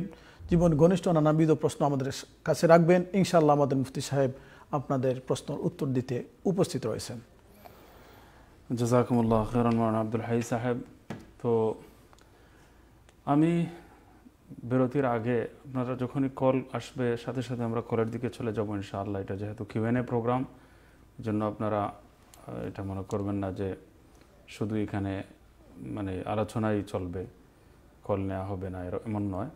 জীবন ঘনিষ্ঠ নানাবিধ প্রশ্ন আমাদের কাছে রাখবেন ইনশাল্লাহ আমাদের মুফতি সাহেব আপনাদের প্রশ্নের উত্তর দিতে উপস্থিত রয়েছেন জাজাকুমুল্লাহ আব্দুল হাই সাহেব তো আমি বিরতির আগে আপনারা যখনই কল আসবে সাথে সাথে আমরা কলের দিকে চলে যাবো ইনশাআল্লাহ এটা যেহেতু কিউএনএ প্রোগ্রাম জন্য আপনারা এটা মনে করবেন না যে শুধু এখানে মানে আলোচনাই চলবে কল নেওয়া হবে না এমন নয়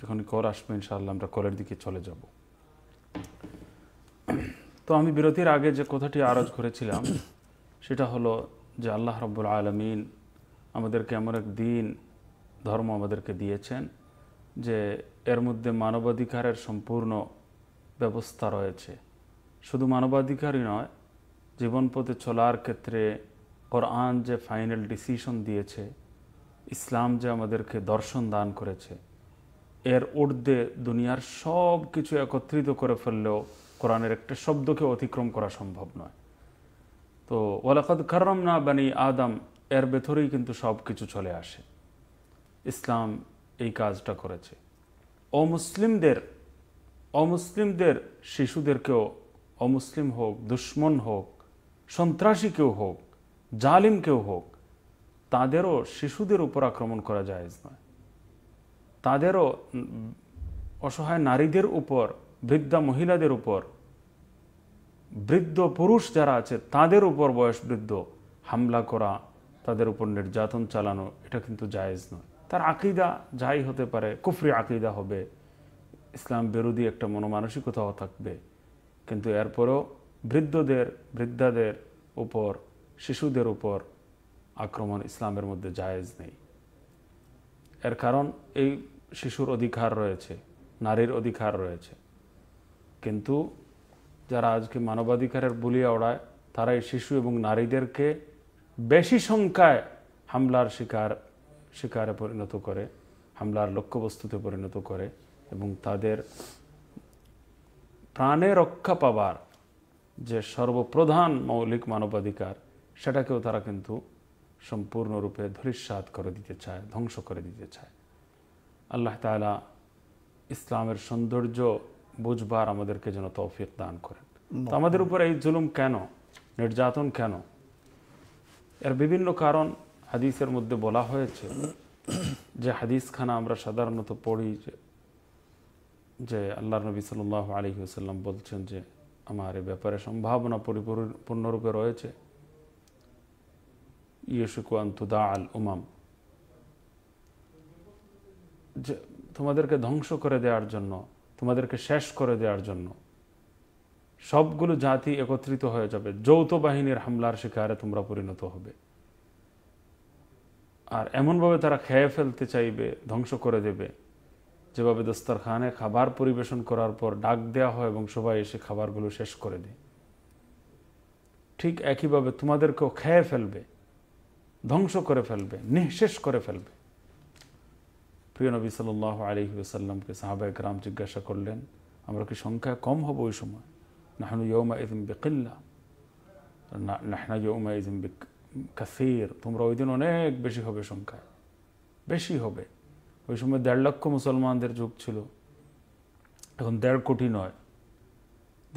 যখনই কল আসবে ইনশাআল্লাহ আমরা কলের দিকে চলে যাব তো আমি বিরতির আগে যে কথাটি আরজ করেছিলাম সেটা হলো যে আল্লাহ রব্বুল আলমিন আমাদেরকে এমন এক দিন ধর্ম আমাদেরকে দিয়েছেন যে এর মধ্যে মানবাধিকারের সম্পূর্ণ ব্যবস্থা রয়েছে শুধু মানবাধিকারই নয় জীবনপথে চলার ক্ষেত্রে কোরআন যে ফাইনাল ডিসিশন দিয়েছে ইসলাম যে আমাদেরকে দর্শন দান করেছে এর ঊর্ধ্বে দুনিয়ার সব কিছু একত্রিত করে ফেললেও কোরআনের একটা শব্দকে অতিক্রম করা সম্ভব নয় তো ওলাকাদ খারম না বানি আদম এর ভেতরেই কিন্তু সব কিছু চলে আসে ইসলাম এই কাজটা করেছে অমুসলিমদের অমুসলিমদের শিশুদেরকেও অমুসলিম হোক দুশ্মন হোক সন্ত্রাসী কেউ হোক জালিম কেউ হোক তাদেরও শিশুদের উপর আক্রমণ করা যায় নয় তাদেরও অসহায় নারীদের উপর বৃদ্ধা মহিলাদের উপর বৃদ্ধ পুরুষ যারা আছে তাদের উপর বয়স বৃদ্ধ হামলা করা তাদের উপর নির্যাতন চালানো এটা কিন্তু জায়েজ নয় তার আকিদা যাই হতে পারে কুফরি আকিদা হবে ইসলাম বিরোধী একটা মনোমানসিকতাও থাকবে কিন্তু এরপরও বৃদ্ধদের বৃদ্ধাদের উপর শিশুদের উপর আক্রমণ ইসলামের মধ্যে জায়েজ নেই এর কারণ এই শিশুর অধিকার রয়েছে নারীর অধিকার রয়েছে কিন্তু যারা আজকে মানবাধিকারের বলিয়া ওড়ায় তারা এই শিশু এবং নারীদেরকে বেশি সংখ্যায় হামলার শিকার শিকারে পরিণত করে হামলার লক্ষ্যবস্তুতে পরিণত করে এবং তাদের প্রাণে রক্ষা পাবার যে সর্বপ্রধান মৌলিক মানবাধিকার সেটাকেও তারা কিন্তু সম্পূর্ণরূপে ধরিস্বাদ করে দিতে চায় ধ্বংস করে দিতে চায় আল্লাহ তালা ইসলামের সৌন্দর্য বুঝবার আমাদেরকে যেন তৌফিক দান করেন তো আমাদের উপর এই জুলুম কেন নির্যাতন কেন এর বিভিন্ন কারণ হাদিসের মধ্যে বলা হয়েছে যে হাদিসখানা আমরা সাধারণত পড়ি যে আল্লাহ নবী সাল আলী সাল্লাম বলছেন যে আমার এ ব্যাপারে সম্ভাবনা পরিপূর্ণরূপে রয়েছে ইয়েসুকুয়ান আল উমাম যে তোমাদেরকে ধ্বংস করে দেওয়ার জন্য তোমাদেরকে শেষ করে দেওয়ার জন্য সবগুলো জাতি একত্রিত হয়ে যাবে যৌথ বাহিনীর হামলার শিকারে তোমরা পরিণত হবে আর এমনভাবে তারা খেয়ে ফেলতে চাইবে ধ্বংস করে দেবে যেভাবে খানে খাবার পরিবেশন করার পর ডাক দেওয়া হয় এবং সবাই এসে খাবারগুলো শেষ করে দেয় ঠিক একইভাবে তোমাদেরকেও খেয়ে ফেলবে ধ্বংস করে ফেলবে নিঃশেষ করে ফেলবে প্রিয় নবী সাল আলহি আসাল্লামকে সাহাবায় গ্রাম জিজ্ঞাসা করলেন আমরা কি সংখ্যা কম হব ওই সময় নাহনু ইয়মা ইদিম বেকিল্লা নাহনা ইজিম ইদিম কাসির তোমরা ওই দিন অনেক বেশি হবে সংখ্যায় বেশি হবে ওই সময় দেড় লক্ষ মুসলমানদের যুগ ছিল এখন দেড় কোটি নয়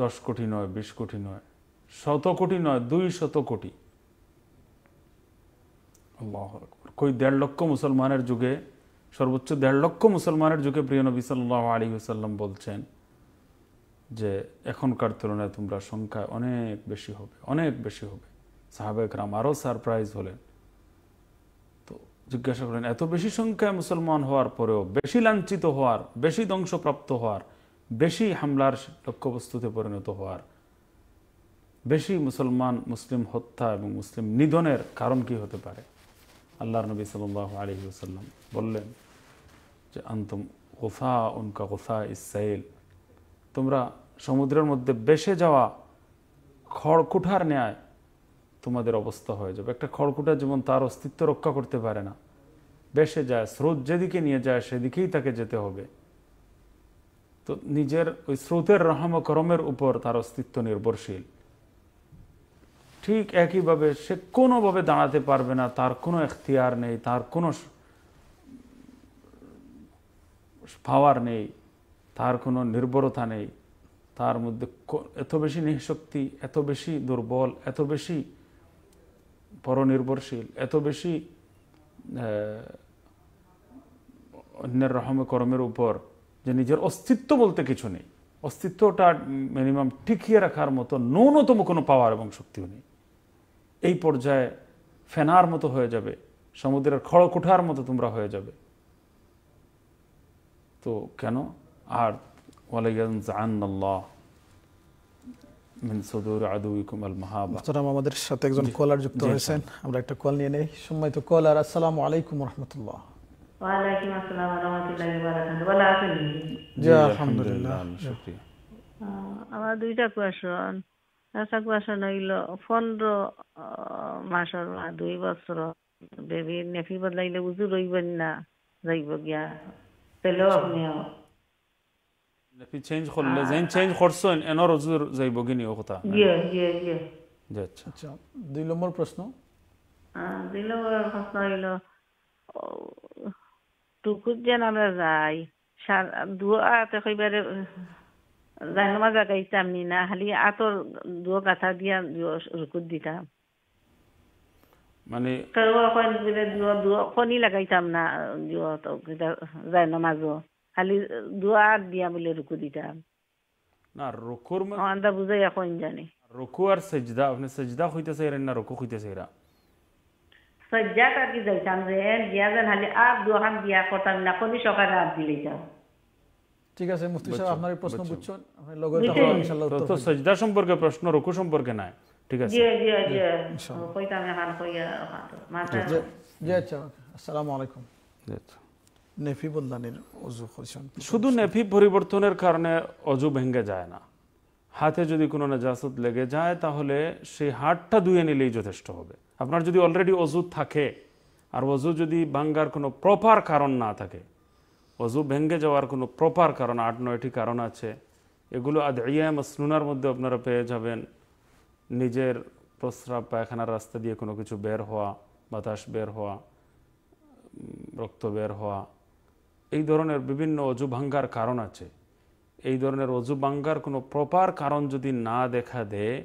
দশ কোটি নয় বিশ কোটি নয় শত কোটি নয় দুই শত কোটি কই দেড় লক্ষ মুসলমানের যুগে সর্বোচ্চ দেড় লক্ষ মুসলমানের যুগে প্রিয় নবী সাল্লাহ আলী সাল্লাম বলছেন যে এখনকার তুলনায় তোমরা সংখ্যা অনেক বেশি হবে অনেক বেশি হবে সাহাবেকরাম আরও সারপ্রাইজ হলেন তো জিজ্ঞাসা করলেন এত বেশি সংখ্যায় মুসলমান হওয়ার পরেও বেশি লাঞ্ছিত হওয়ার বেশি ধ্বংসপ্রাপ্ত হওয়ার বেশি হামলার লক্ষ্যবস্তুতে পরিণত হওয়ার বেশি মুসলমান মুসলিম হত্যা এবং মুসলিম নিধনের কারণ কি হতে পারে আল্লাহ নবী সাল আলী আসাল্লাম বললেন যে আন্তম গোফা উনকা গোফা ইসাইল তোমরা সমুদ্রের মধ্যে বেসে যাওয়া খড়কুঠার ন্যায় তোমাদের অবস্থা হয়ে যাবে একটা খড়কুটা যেমন তার অস্তিত্ব রক্ষা করতে পারে না বেসে যায় স্রোত যেদিকে নিয়ে যায় সেদিকেই তাকে যেতে হবে তো নিজের ওই স্রোতের রহম করমের উপর তার অস্তিত্ব নির্ভরশীল ঠিক একইভাবে সে কোনোভাবে দাঁড়াতে পারবে না তার কোনো এখতিয়ার নেই তার কোনো পাওয়ার নেই তার কোনো নির্ভরতা নেই তার মধ্যে এত বেশি নিঃশক্তি এত বেশি দুর্বল এত বেশি পরনির্ভরশীল এত বেশি অন্যের রহমে করমের উপর যে নিজের অস্তিত্ব বলতে কিছু নেই অস্তিত্বটা মিনিমাম টিকিয়ে রাখার মতো ন্যূনতম কোনো পাওয়ার এবং শক্তিও নেই এই পর্যায়ে ফেনার মতো হয়ে যাবে সমুদ্রের খড়কুঠার মতো তোমরা হয়ে যাবে তো কেন আর ওয়ালাইয়ান জাহান্নাল্লাহ মিন সুদুর আদুইকুম আমাদের সাথে একজন কলার যুক্ত হয়েছেন আমরা একটা কল নিয়ে নেই সম্মানিত কলার আসসালামু আলাইকুম রহমতুল্লাহ আমার দুইটা কোয়েশন একটা কোয়েশন হইল 15 মাসের দুই বছর বেবি নেফি বদলাইলে উজু রইবেন না যাইব গিয়া তেলো আপনিও نفی چینج خور لزین چینج خور سو این اور حضور زی بوگی نی اوکتا یہ یہ یہ جی اچھا اچھا دوی لمر پرسنو دوی لمر پرسنو ایلو تو کود جن امرا زائی شار دو آتے خوی بیر زائی نماز آگا ایتام نینا حالی آتو دو گتا دیا دو رکود دیتا مانی کرو آخوان دو دو خونی لگا ایتام نا دو آتو زائی نمازو খালি দুয়ার দিয়া বলে রুকু দিতাম না রুকুর আন্দা বুঝাই এখন জানি রুকু আর সেজদা আপনি সেজদা হইতেছে এর না রুকু হইতেছে এরা সজ্জাত আর কি যাইতাম যে দিয়া যান খালি আর দোহান দিয়া করতাম না কোনি সকালে আর দিলে যাও ঠিক আছে মুফতি সাহেব আপনার প্রশ্ন বুঝছেন আপনি লগের কথা ইনশাআল্লাহ তো সেজদা সম্পর্কে প্রশ্ন রুকু সম্পর্কে না ঠিক আছে জি জি জি কইতাম এখন কইয়া মাথা জি আচ্ছা আসসালামু আলাইকুম জি আচ্ছা নেফি বদলানির অজু হয়েছেন শুধু নেফি পরিবর্তনের কারণে অজু ভেঙে যায় না হাতে যদি কোনো নাজাসত লেগে যায় তাহলে সেই হাড়টা ধুয়ে নিলেই যথেষ্ট হবে আপনার যদি অলরেডি অজু থাকে আর অজু যদি ভাঙ্গার কোনো প্রপার কারণ না থাকে অজু ভেঙ্গে যাওয়ার কোনো প্রপার কারণ আট নয়টি কারণ আছে এগুলো আদ ইয়াম স্নুনার মধ্যে আপনারা পেয়ে যাবেন নিজের প্রস্রাব পায়খানার রাস্তা দিয়ে কোনো কিছু বের হওয়া বাতাস বের হওয়া রক্ত বের হওয়া এই ধরনের বিভিন্ন অজু ভাঙ্গার কারণ আছে এই ধরনের অজু ভাঙ্গার কোনো প্রপার কারণ যদি না দেখা দেয়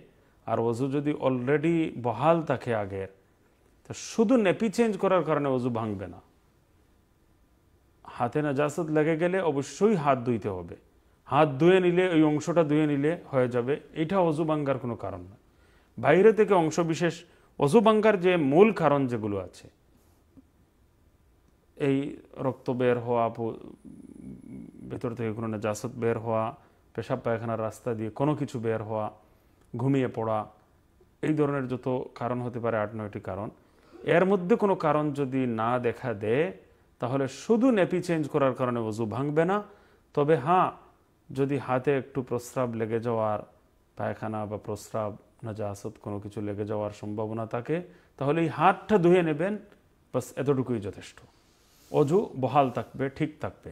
আর অজু যদি অলরেডি বহাল থাকে আগের তো শুধু নেপি চেঞ্জ করার কারণে অজু ভাঙবে না হাতে নাজাসত লেগে গেলে অবশ্যই হাত ধুইতে হবে হাত ধুয়ে নিলে ওই অংশটা ধুয়ে নিলে হয়ে যাবে এটা অজু ভাঙ্গার কোনো কারণ না বাইরে থেকে অংশবিশেষ অজু ভাঙ্গার যে মূল কারণ যেগুলো আছে এই রক্ত বের হওয়া ভেতর থেকে কোনো নাজাসত বের হওয়া পেশাব পায়খানার রাস্তা দিয়ে কোনো কিছু বের হওয়া ঘুমিয়ে পড়া এই ধরনের যত কারণ হতে পারে আট নয়টি কারণ এর মধ্যে কোনো কারণ যদি না দেখা দেয় তাহলে শুধু নেপি চেঞ্জ করার কারণে অজু ভাঙবে না তবে হ্যাঁ যদি হাতে একটু প্রস্রাব লেগে যাওয়ার পায়খানা বা প্রস্রাব নাজাসত কোনো কিছু লেগে যাওয়ার সম্ভাবনা থাকে তাহলে এই হাতটা ধুয়ে নেবেন বাস এতটুকুই যথেষ্ট অজু বহাল থাকবে ঠিক থাকবে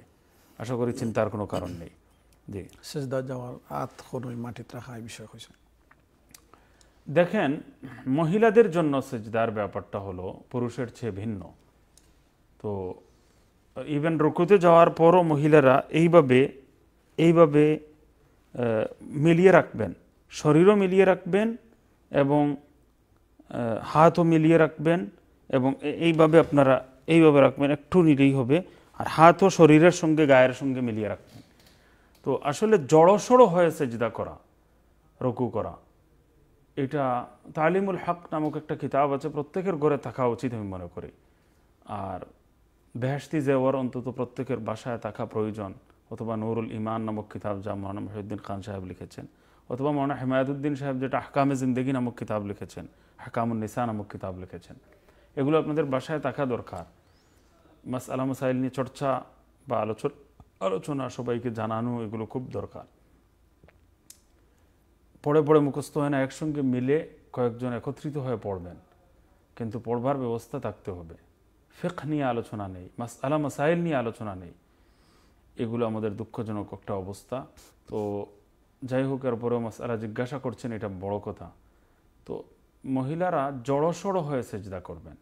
আশা করি চিন্তার কোনো কারণ নেই জি সেজদা যাওয়ার আত কোনো মাটিতে রাখা এই বিষয় হয়েছে দেখেন মহিলাদের জন্য সেজদার ব্যাপারটা হলো পুরুষের চেয়ে ভিন্ন তো ইভেন রুকুতে যাওয়ার পরও মহিলারা এইভাবে এইভাবে মিলিয়ে রাখবেন শরীরও মিলিয়ে রাখবেন এবং হাতও মিলিয়ে রাখবেন এবং এইভাবে আপনারা এইভাবে রাখবেন একটু নিলেই হবে আর হাতও শরীরের সঙ্গে গায়ের সঙ্গে মিলিয়ে রাখবেন তো আসলে জড়সড়ো হয়ে সেজদা করা রকু করা এটা তালিমুল হক নামক একটা কিতাব আছে প্রত্যেকের ঘরে থাকা উচিত আমি মনে করি আর বেহস্তি জেওয়ার অন্তত প্রত্যেকের বাসায় থাকা প্রয়োজন অথবা নুরুল ইমান নামক কিতাব যা মৌলানা মহিউদ্দিন খান সাহেব লিখেছেন অথবা মৌলানা হেমায়তুদ্দিন সাহেব যেটা হাকামে জিন্দগি নামক কিতাব লিখেছেন নিসা নামক কিতাব লিখেছেন এগুলো আপনাদের বাসায় থাকা দরকার মাস আলাম সাইল নিয়ে চর্চা বা আলোচনা আলোচনা সবাইকে জানানো এগুলো খুব দরকার পড়ে পড়ে মুখস্থ হয় না একসঙ্গে মিলে কয়েকজন একত্রিত হয়ে পড়বেন কিন্তু পড়বার ব্যবস্থা থাকতে হবে ফেক নিয়ে আলোচনা নেই মাস আলাম মাসাইল নিয়ে আলোচনা নেই এগুলো আমাদের দুঃখজনক একটা অবস্থা তো যাই হোক এরপরেও মাসালা জিজ্ঞাসা করছেন এটা বড় কথা তো মহিলারা জড়সড় হয়ে সেজদা করবেন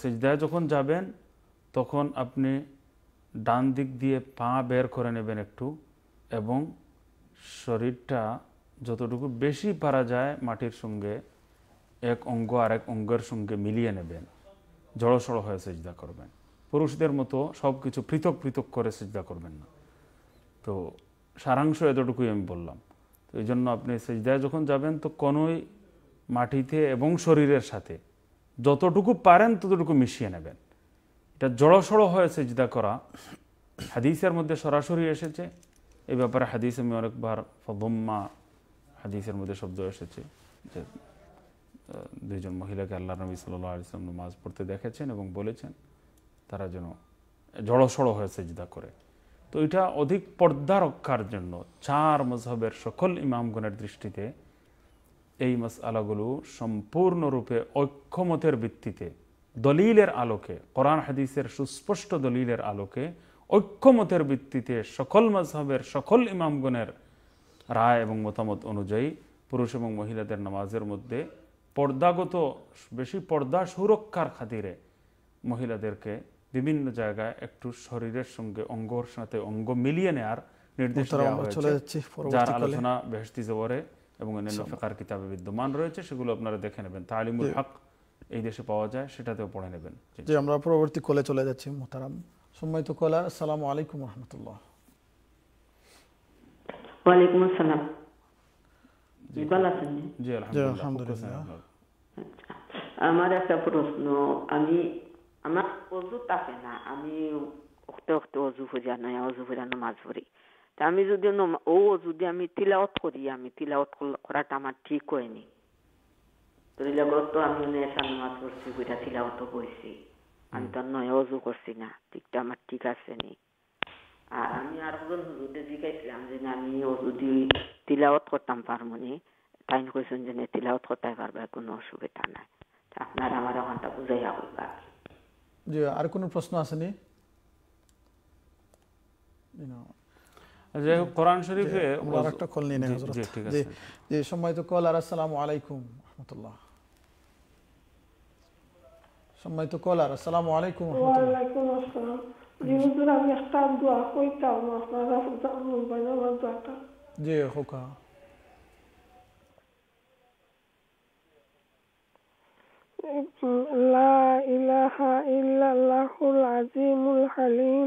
সিজদায় যখন যাবেন তখন আপনি ডান দিক দিয়ে পা বের করে নেবেন একটু এবং শরীরটা যতটুকু বেশি পারা যায় মাটির সঙ্গে এক অঙ্গ আরেক অঙ্গের সঙ্গে মিলিয়ে নেবেন জড়সড় হয়ে সেজদা করবেন পুরুষদের মতো সব কিছু পৃথক পৃথক করে সেজদা করবেন না তো সারাংশ এতটুকুই আমি বললাম তো এই জন্য আপনি সেজদায় যখন যাবেন তো কোনোই মাটিতে এবং শরীরের সাথে যতটুকু পারেন ততটুকু মিশিয়ে নেবেন এটা জড়সড় হয়ে জিদা করা হাদিসের মধ্যে সরাসরি এসেছে এই ব্যাপারে হাদিস আমি অনেকবার ফদম্মা হাদিসের মধ্যে শব্দ এসেছে যে দুইজন মহিলাকে আল্লাহ নবী সাল্লাম মাছ পড়তে দেখেছেন এবং বলেছেন তারা যেন জড়সড় হয়ে জিদা করে তো এটা অধিক পর্দা রক্ষার জন্য চার মজহবের সকল ইমামগণের দৃষ্টিতে এই মাসআলাগুলো সম্পূর্ণরূপে ঐক্যমতের ভিত্তিতে দলিলের আলোকে কোরআন হাদিসের সুস্পষ্ট দলিলের আলোকে ঐক্যমতের ভিত্তিতে সকল মাঝহের সকল ইমামগণের রায় এবং মতামত অনুযায়ী পুরুষ এবং মহিলাদের নামাজের মধ্যে পর্দাগত বেশি পর্দা সুরক্ষার খাতিরে মহিলাদেরকে বিভিন্ন জায়গায় একটু শরীরের সঙ্গে অঙ্গর সাথে অঙ্গ মিলিয়ে নেওয়ার নির্দেশ দেওয়া হয়েছে যার আলোচনা বৃহস্পতি জবরে এবং অন্যান্য ফেকার কিতাবে বিদ্যমান রয়েছে সেগুলো আপনারা দেখে নেবেন তালিমুল হক এই দেশে পাওয়া যায় সেটাতেও পড়ে নেবেন আমরা পরবর্তী কলে চলে যাচ্ছি মোহতারাম সম্মানিত কলার আসসালামু আলাইকুম রহমতুল্লাহ ওয়ালাইকুম আসসালাম আচ্ছা, আমার একটা প্রশ্ন আমি আমার অজু থাকে না আমি অজু ফুজা নয় অজু ফুজা নামাজ পড়ি আমি যদি ও যদি আমি তিলাওত করি আমি তিলাওত করাটা আমার ঠিক হয়নি আমি তো নয় করছি না ঠিকটা আমার ঠিক আছে নি আর আমি আর হুজুরে যে আমি ও যদি তিলাওত করতাম পারবো নি তাই কইছেন যে তিলাওত করতে পারবে কোনো অসুবিধা নাই আপনার আমার ওখানটা বুঝাইয়া বলবা জি আর কোনো প্রশ্ন আসেনি যাই হোক কোরআন শরীফে আর একটা কল নিয়ে নেই হযরত জি জি সম্মানিত কল আর আসসালামু আলাইকুম রাহমাতুল্লাহ সম্মানিত কলার আসসালামু আলাইকুম ওয়ালাইকুম আসসালাম জি হুজুর আমি একটা দোয়া কইতাম আপনারা ফুটাম বানা আমার দোয়াটা জি হোকা لا إله إلا الله العظيم الحليم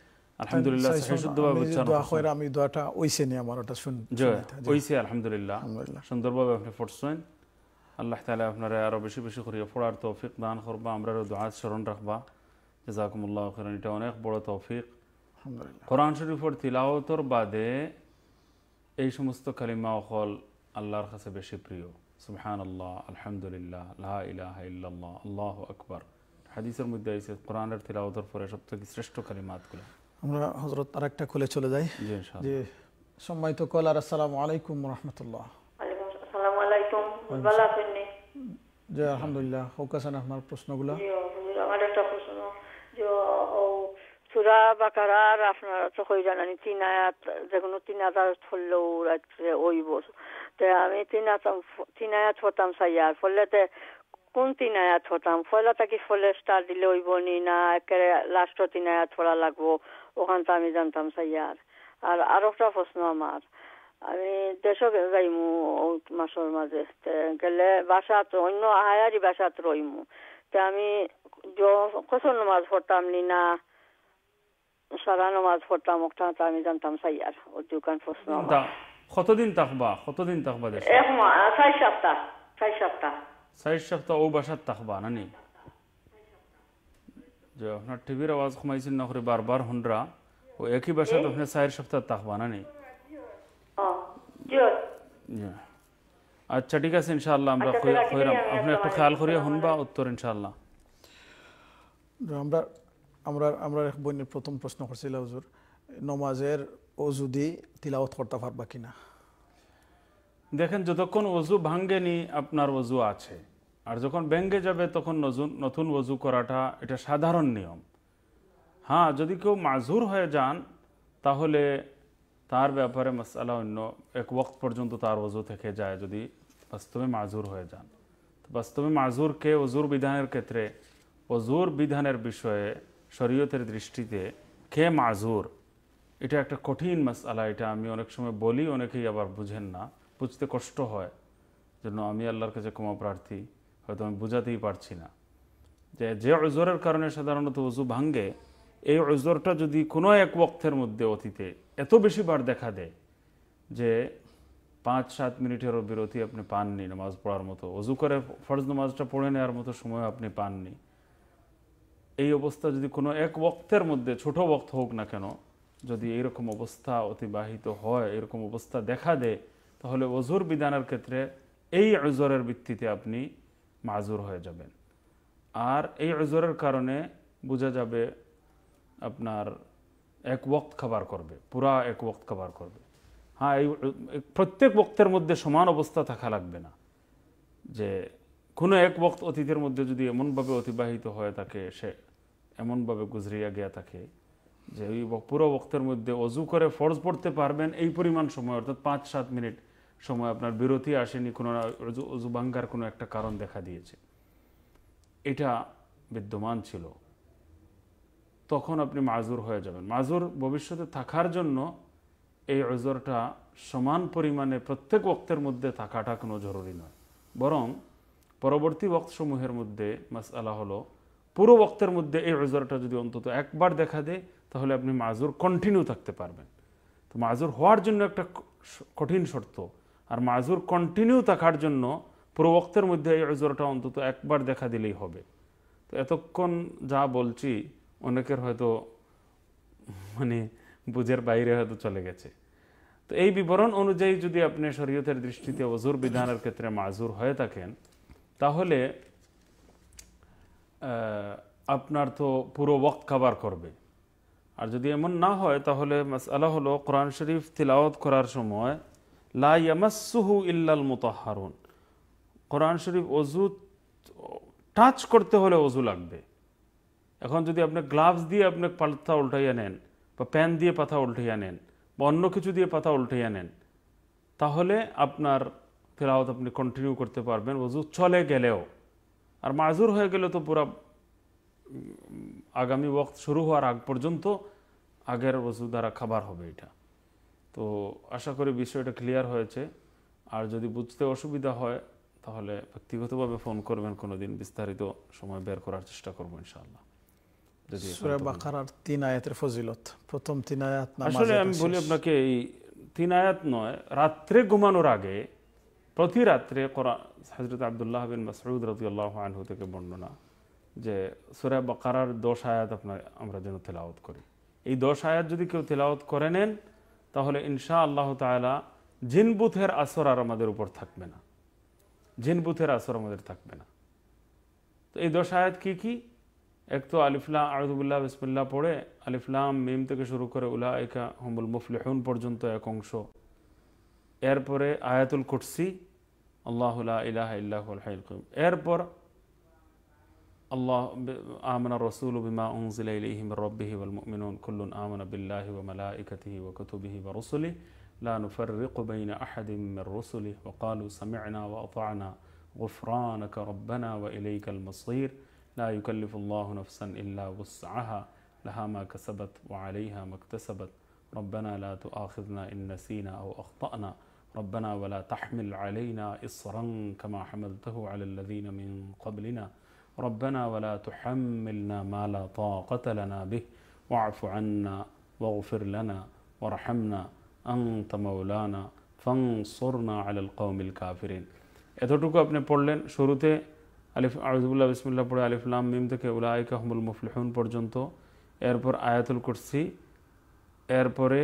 হ্যাঁ, আলহামদুলিল্লাহ উচ্চারণ দোয়া আমি দোয়াটা ওইছে নি আমার ওটা শুন ওইছে আলহামদুলিল্লাহ সুন্দরভাবে আপনি পড়ছেন আল্লাহ বেশি বেশি পড়ার তৌফিক দান করবা স্মরণ রাখবা এটা অনেক বড় তৌফিক কোরআন বাদে এই সমস্ত কালিমা অকল আল্লাহর কাছে বেশি প্রিয় সুবহান আল্লাহ আলহামদুলিল্লাহ লাহ ইলাহ ইল্লাল্লাহ আল্লাহ আকবর হাদিসের মধ্যে আইসে কোরআনের তিলাওতর পরে সবথেকে শ্রেষ্ঠ কালিমাতগুলো আমরা হজরত আর একটা খুলে চলে যাই যে সম্মানিত কলার আসসালামু আলাইকুম রহমতুল্লাহ জি আলহামদুলিল্লাহ আমার সুরা বাকারার আপনার জানানি তিন আয়াত যে তিন রাত্রে তে আমি তিন আয়াত তিন আয়াত হতাম সাইয়ার ফলে তে কোন তিন আয়াত হতাম ফলে তাকে ফলে স্টার দিলে ওইব নি না একেবারে লাস্ট তিন আয়াত ফলা লাগবো ওখানটা আমি জানতাম সাইয়ার আর আরো একটা প্রশ্ন আমার আমি দেশও যাইমু মাসের মাঝে গেলে বাসা তো অন্য আহারি বাসাত রইমু তো আমি কসর নমাজ পড়তাম নি না সারা নমাজ পড়তাম ওটা আমি জানতাম সাইয়ার ও দোকান প্রশ্ন কতদিন থাকবা কতদিন থাকবা এক মাস সাত সপ্তাহ সাত সপ্তাহ সাত সপ্তাহ ও বাসাত থাকবা নানি যে আপনার টিভির আওয়াজ কমাইছেন না করে বারবার হন্ডরা ও একই বাসাতে আপনি চার সপ্তাহ তাক বানানি আচ্ছা ঠিক আছে ইনশাআল্লাহ আমরা আচ্ছা, খৈরাম আপনি একটু খেয়াল করিয়া শুনবা উত্তর ইনশাআল্লাহ আমরা আমরা আমরা এক বোনের প্রথম প্রশ্ন করছিল হুজুর নমাজের অজুদি তিলাওয়াত করতে পারবা কিনা দেখেন যতক্ষণ অজু ভাঙ্গেনি আপনার অজু আছে আর যখন ব্যাঙ্গে যাবে তখন নজুন নতুন ওজু করাটা এটা সাধারণ নিয়ম হ্যাঁ যদি কেউ মাঝুর হয়ে যান তাহলে তার ব্যাপারে মশালা অন্য এক ওক্ত পর্যন্ত তার ওজু থেকে যায় যদি বাস্তবে মাঝুর হয়ে যান বাস্তবে মাঝুরকে ওজুর বিধানের ক্ষেত্রে ওজুর বিধানের বিষয়ে শরীয়তের দৃষ্টিতে কে মাঝুর এটা একটা কঠিন মশালা এটা আমি অনেক সময় বলি অনেকেই আবার বুঝেন না বুঝতে কষ্ট হয় জন্য আমি আল্লাহর কাছে ক্ষমা প্রার্থী হয়তো আমি বোঝাতেই পারছি না যে যে অজরের কারণে সাধারণত উজু ভাঙ্গে এই অজরটা যদি কোনো এক ওক্তের মধ্যে অতীতে এত বেশিবার দেখা দেয় যে পাঁচ সাত মিনিটেরও বিরতি আপনি পাননি নামাজ পড়ার মতো অজু করে ফরজ নামাজটা পড়ে নেওয়ার মতো সময় আপনি পাননি এই অবস্থা যদি কোনো এক ওক্তের মধ্যে ছোট ওক্ত হোক না কেন যদি এইরকম অবস্থা অতিবাহিত হয় এরকম অবস্থা দেখা দেয় তাহলে অজুর বিধানের ক্ষেত্রে এই অজরের ভিত্তিতে আপনি মাজুর হয়ে যাবেন আর এই অজোরের কারণে বোঝা যাবে আপনার এক ওক্ত খাবার করবে পুরা এক ওক্ত খাবার করবে হ্যাঁ এই প্রত্যেক বক্তের মধ্যে সমান অবস্থা থাকা লাগবে না যে কোনো এক বক্ত অতীতের মধ্যে যদি এমনভাবে অতিবাহিত হয়ে থাকে সে এমনভাবে গুজরিয়া গিয়া থাকে যে ওই পুরো বক্তের মধ্যে অজু করে ফরজ পড়তে পারবেন এই পরিমাণ সময় অর্থাৎ পাঁচ সাত মিনিট সময় আপনার বিরতি আসেনি কোনো অজুবাঙ্গার কোনো একটা কারণ দেখা দিয়েছে এটা বিদ্যমান ছিল তখন আপনি মাজুর হয়ে যাবেন মাজুর ভবিষ্যতে থাকার জন্য এই অজরটা সমান পরিমাণে প্রত্যেক বক্তের মধ্যে থাকাটা কোনো জরুরি নয় বরং পরবর্তী বক্তসমূহের মধ্যে মাসালা হলো পুরো বক্তের মধ্যে এই অজরটা যদি অন্তত একবার দেখা দেয় তাহলে আপনি মাজুর কন্টিনিউ থাকতে পারবেন তো মাজুর হওয়ার জন্য একটা কঠিন শর্ত আর মাজুর কন্টিনিউ থাকার জন্য প্রবক্তের মধ্যে এই অজুরটা অন্তত একবার দেখা দিলেই হবে তো এতক্ষণ যা বলছি অনেকের হয়তো মানে বুঝের বাইরে হয়তো চলে গেছে তো এই বিবরণ অনুযায়ী যদি আপনি শরীয়তের দৃষ্টিতে অজুর বিধানের ক্ষেত্রে মাজুর হয়ে থাকেন তাহলে আপনার তো পুরো ওক্ত খাবার করবে আর যদি এমন না হয় তাহলে মাসালা হলো কোরআন শরীফ তিলাওয়াত করার সময় লা ইয়ামাসুহু ইল্লাল মুতাহারুন কোরআন শরীফ অজু টাচ করতে হলে অজু লাগবে এখন যদি আপনি গ্লাভস দিয়ে আপনি পাতা উল্টাইয়া নেন বা প্যান দিয়ে পাতা উল্টাইয়া নেন বা অন্য কিছু দিয়ে পাতা উল্টাইয়া নেন তাহলে আপনার তেলাওয়াত আপনি কন্টিনিউ করতে পারবেন অজু চলে গেলেও আর মাজুর হয়ে গেলে তো পুরা আগামী ওয়াক্ত শুরু হওয়ার আগ পর্যন্ত আগের অজু দ্বারা খাবার হবে এটা তো আশা করি বিষয়টা ক্লিয়ার হয়েছে আর যদি বুঝতে অসুবিধা হয় তাহলে ব্যক্তিগতভাবে ফোন করবেন কোনো দিন বিস্তারিত সময় বের করার চেষ্টা করবো ইনশাআল্লাহ তিন আয়াত নয় রাত্রে ঘুমানোর আগে প্রতি রাত্রে থেকে বর্ণনা যে আয়াত আপনার আমরা যেন তেলাওত করি এই দশ আয়াত যদি কেউ তেলাওত করে নেন তাহলে ইনশা আল্লাহ তালা জিনবুথের আসর আর আমাদের উপর থাকবে না জিনবুথের আসর আমাদের থাকবে না তো এই দশ আয়াত কী কী এক তো আলিফুল্লাহ আরদুবুল্লাহ বিসমুল্লাহ পড়ে আলিফুল্লাহ মিম থেকে শুরু করে উল্লাহ একা হমুল মুফলিহন পর্যন্ত এক অংশ এরপরে আয়াতুল কুটসি আল্লাহ ইলাহ ইল্লাহুল এরপর الله آمن الرسول بما أنزل إليه من ربه والمؤمنون كل آمن بالله وملائكته وكتبه ورسله لا نفرق بين أحد من رسله وقالوا سمعنا وأطعنا غفرانك ربنا وإليك المصير لا يكلف الله نفسا إلا وسعها لها ما كسبت وعليها ما اكتسبت ربنا لا تؤاخذنا إن نسينا أو أخطأنا ربنا ولا تحمل علينا إصرا كما حملته على الذين من قبلنا ربنا ولا تحملنا ما لا طاقة لنا به واعف عنا واغفر لنا وارحمنا أنت مولانا ফাংসোরনা আলাল কৌমিল কাফিরিন এতটুকু আপনি পড়লেন শুরুতে আলিফ আউজবুল্লাহ বিসমুল্লাহ পড়ে আলিফুল্লাম মিম থেকে উলাইক আহমুল মুফলিহন পর্যন্ত এরপর আয়াতুল কুরসি এরপরে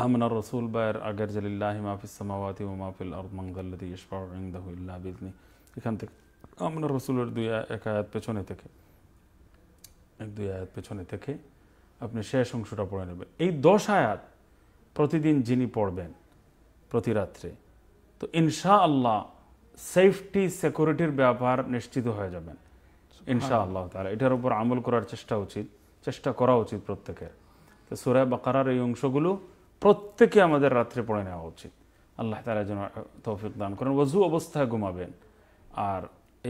আহমনা রসুল বা এর আগের জালিল্লাহ মাহফিস সামাওয়াতি ও মাহফিল আর মঙ্গল্লাদি ইশফা ইন্দাহ ইল্লাহ বিজনি এখান থেকে আমরা রসুলের দুই এক আয়াত পেছনে থেকে এক দুই আয়াত পেছনে থেকে আপনি শেষ অংশটা পড়ে নেবেন এই দশ আয়াত প্রতিদিন যিনি পড়বেন প্রতি রাত্রে তো ইনশা আল্লাহ সেফটি সিকিউরিটির ব্যাপার নিশ্চিত হয়ে যাবেন ইনশা আল্লাহ তাহলে এটার উপর আমল করার চেষ্টা উচিত চেষ্টা করা উচিত প্রত্যেকের তো সুরায় বাকারার এই অংশগুলো প্রত্যেকে আমাদের রাত্রে পড়ে নেওয়া উচিত আল্লাহ তালা যেন তৌফিক দান করেন ওজু অবস্থায় ঘুমাবেন আর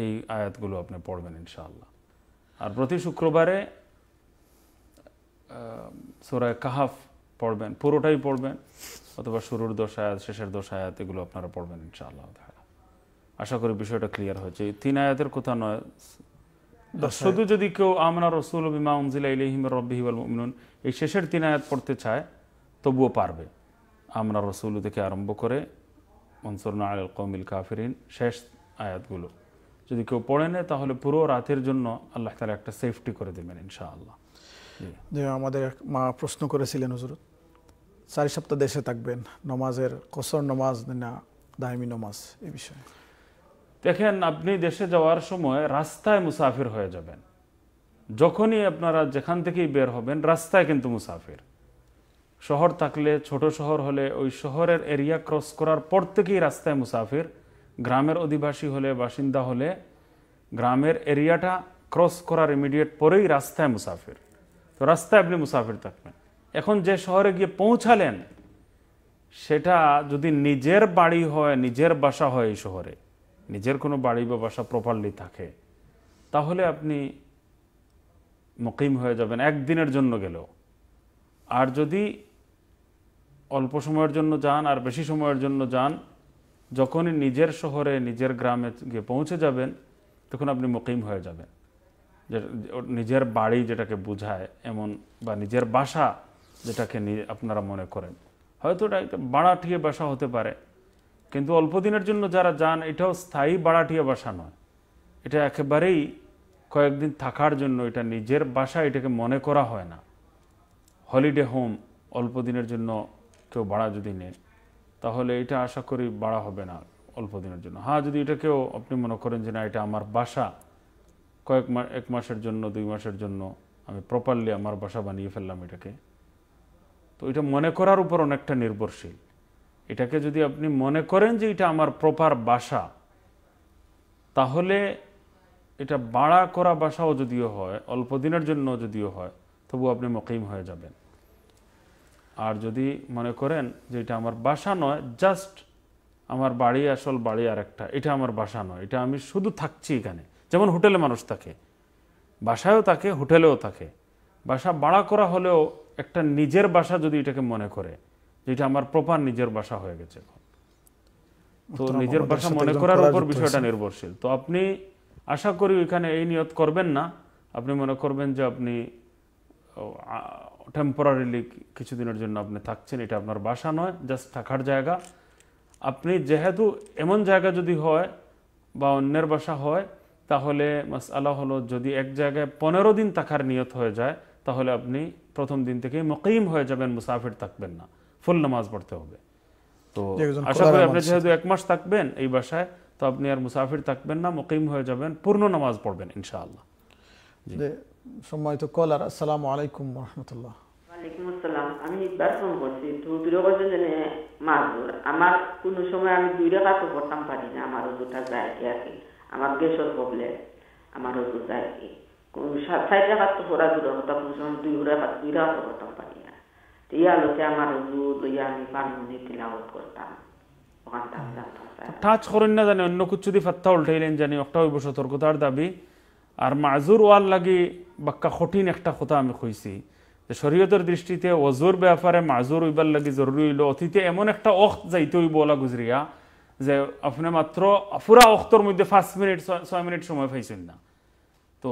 এই আয়াতগুলো আপনি পড়বেন ইনশাআল্লাহ আর প্রতি শুক্রবারে সোরায় কাহাফ পড়বেন পুরোটাই পড়বেন অথবা শুরুর দশ আয়াত শেষের দশ আয়াত এগুলো আপনারা পড়বেন ইনশাআল্লাহ আশা করি বিষয়টা ক্লিয়ার হয়েছে এই তিন আয়াতের কথা নয় শুধু যদি কেউ আমরা রসুল বিমা উমজিলা ইলিহিম রব্বিহিবাল মিনুন এই শেষের তিন আয়াত পড়তে চায় তবুও পারবে আমরা রসুল থেকে আরম্ভ করে মনসুর আল কমিল কাফিরিন শেষ আয়াতগুলো যদি কেউ পড়ে নেয় তাহলে পুরো রাতের জন্য আল্লাহ তালা একটা সেফটি করে দেবেন ইনশাআল্লাহ যে আমাদের মা প্রশ্ন করেছিলেন হজরত চারি সপ্তাহ দেশে থাকবেন নমাজের কসর নমাজ না দায়মি নমাজ এ বিষয়ে দেখেন আপনি দেশে যাওয়ার সময় রাস্তায় মুসাফির হয়ে যাবেন যখনই আপনারা যেখান থেকেই বের হবেন রাস্তায় কিন্তু মুসাফির শহর থাকলে ছোট শহর হলে ওই শহরের এরিয়া ক্রস করার পর থেকেই রাস্তায় মুসাফির গ্রামের অধিবাসী হলে বাসিন্দা হলে গ্রামের এরিয়াটা ক্রস করার ইমিডিয়েট পরেই রাস্তায় মুসাফির তো রাস্তায় আপনি মুসাফির থাকবেন এখন যে শহরে গিয়ে পৌঁছালেন সেটা যদি নিজের বাড়ি হয় নিজের বাসা হয় এই শহরে নিজের কোনো বাড়ি বা বাসা প্রপারলি থাকে তাহলে আপনি মকিম হয়ে যাবেন একদিনের জন্য গেলেও আর যদি অল্প সময়ের জন্য যান আর বেশি সময়ের জন্য যান যখনই নিজের শহরে নিজের গ্রামে গিয়ে পৌঁছে যাবেন তখন আপনি মুকিম হয়ে যাবেন নিজের বাড়ি যেটাকে বোঝায় এমন বা নিজের বাসা যেটাকে আপনারা মনে করেন হয়তো এটা একটা বাড়াঠিয়ে বাসা হতে পারে কিন্তু অল্প দিনের জন্য যারা যান এটাও স্থায়ী বাড়াঠিয়ে বাসা নয় এটা একেবারেই কয়েকদিন থাকার জন্য এটা নিজের বাসা এটাকে মনে করা হয় না হলিডে হোম অল্প দিনের জন্য কেউ ভাড়া যদি নেয় তাহলে এটা আশা করি বাড়া হবে না অল্প দিনের জন্য হ্যাঁ যদি এটাকেও আপনি মনে করেন যে না এটা আমার বাসা কয়েক মা এক মাসের জন্য দুই মাসের জন্য আমি প্রপারলি আমার বাসা বানিয়ে ফেললাম এটাকে তো এটা মনে করার উপর অনেকটা নির্ভরশীল এটাকে যদি আপনি মনে করেন যে এটা আমার প্রপার বাসা তাহলে এটা বাড়া করা বাসাও যদিও হয় অল্প দিনের জন্য যদিও হয় তবু আপনি মকিম হয়ে যাবেন আর যদি মনে করেন যে এটা আমার বাসা নয় জাস্ট আমার বাড়ি আসল বাড়ি আর একটা এটা আমার বাসা নয় এটা আমি শুধু থাকছি এখানে যেমন হোটেলে মানুষ থাকে বাসায়ও থাকে হোটেলেও থাকে বাসা বাড়া করা হলেও একটা নিজের বাসা যদি এটাকে মনে করে যেটা আমার প্রপার নিজের বাসা হয়ে গেছে এখন তো নিজের বাসা মনে করার উপর বিষয়টা নির্ভরশীল তো আপনি আশা করি ওইখানে এই নিয়ত করবেন না আপনি মনে করবেন যে আপনি টেম্পোরারিলি কিছুদিনের জন্য আপনি থাকছেন এটা আপনার বাসা নয় জাস্ট থাকার জায়গা আপনি যেহেতু এমন জায়গা যদি হয় বা অন্যের বাসা হয় তাহলে আল্লাহ হলো যদি এক জায়গায় পনেরো দিন থাকার নিয়ত হয়ে যায় তাহলে আপনি প্রথম দিন থেকেই মকিম হয়ে যাবেন মুসাফির থাকবেন না ফুল নামাজ পড়তে হবে তো আশা করি আপনি যেহেতু এক মাস থাকবেন এই বাসায় তো আপনি আর মুসাফির থাকবেন না মকিম হয়ে যাবেন পূর্ণ নামাজ পড়বেন ইনশাআল্লাহ সম্মানিত কলার আসসালাম আলাইকুম রহমতুল্লাহ আমি করছি জেনে আমার কোনো সময় আমি দুই কাপড় করতাম পারি না আমার ওজুটা যায় কি আর কি আমার প্রবলেম আমার ওজু যায় কি সাত তো দূর কোনো সময় দুই দুই পারি না আমার ওজু আমি করতাম ওখান টাচ করেন না জানি অন্য কিছু যদি ফাত্তা উল্টাইলেন জানি একটা অবশ্য তর্কতার দাবি আর মাজুর ওয়ার লাগি বাক্কা কঠিন একটা কথা আমি কইছি যে শরীয়তের দৃষ্টিতে অজুর ব্যাপারে মাজুর উইবার লাগি জরুরি হইল অতীতে এমন একটা অক্ত যাইতে হইব ওলা গুজরিয়া যে আপনি মাত্র পুরা অক্তর মধ্যে পাঁচ মিনিট ছয় মিনিট সময় পাইছেন না তো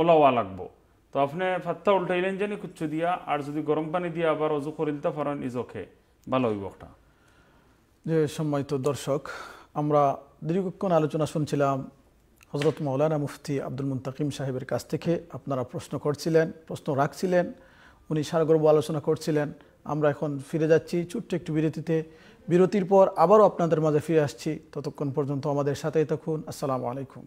ওলা ওয়া লাগবো তো আপনি ফাত্তা উল্টাইলেন জানি কুচ্ছু দিয়া আর যদি গরম পানি দিয়ে আবার অজু করে দিতে পারেন ইজ ভালো হইব একটা যে সম্মানিত দর্শক আমরা দীর্ঘক্ষণ আলোচনা শুনছিলাম হজরত মৌলানা মুফতি আব্দুল মুন্তাকিম সাহেবের কাছ থেকে আপনারা প্রশ্ন করছিলেন প্রশ্ন রাখছিলেন উনি সারগর্ব আলোচনা করছিলেন আমরা এখন ফিরে যাচ্ছি ছোট্ট একটু বিরতিতে বিরতির পর আবারও আপনাদের মাঝে ফিরে আসছি ততক্ষণ পর্যন্ত আমাদের সাথেই থাকুন আসসালামু আলাইকুম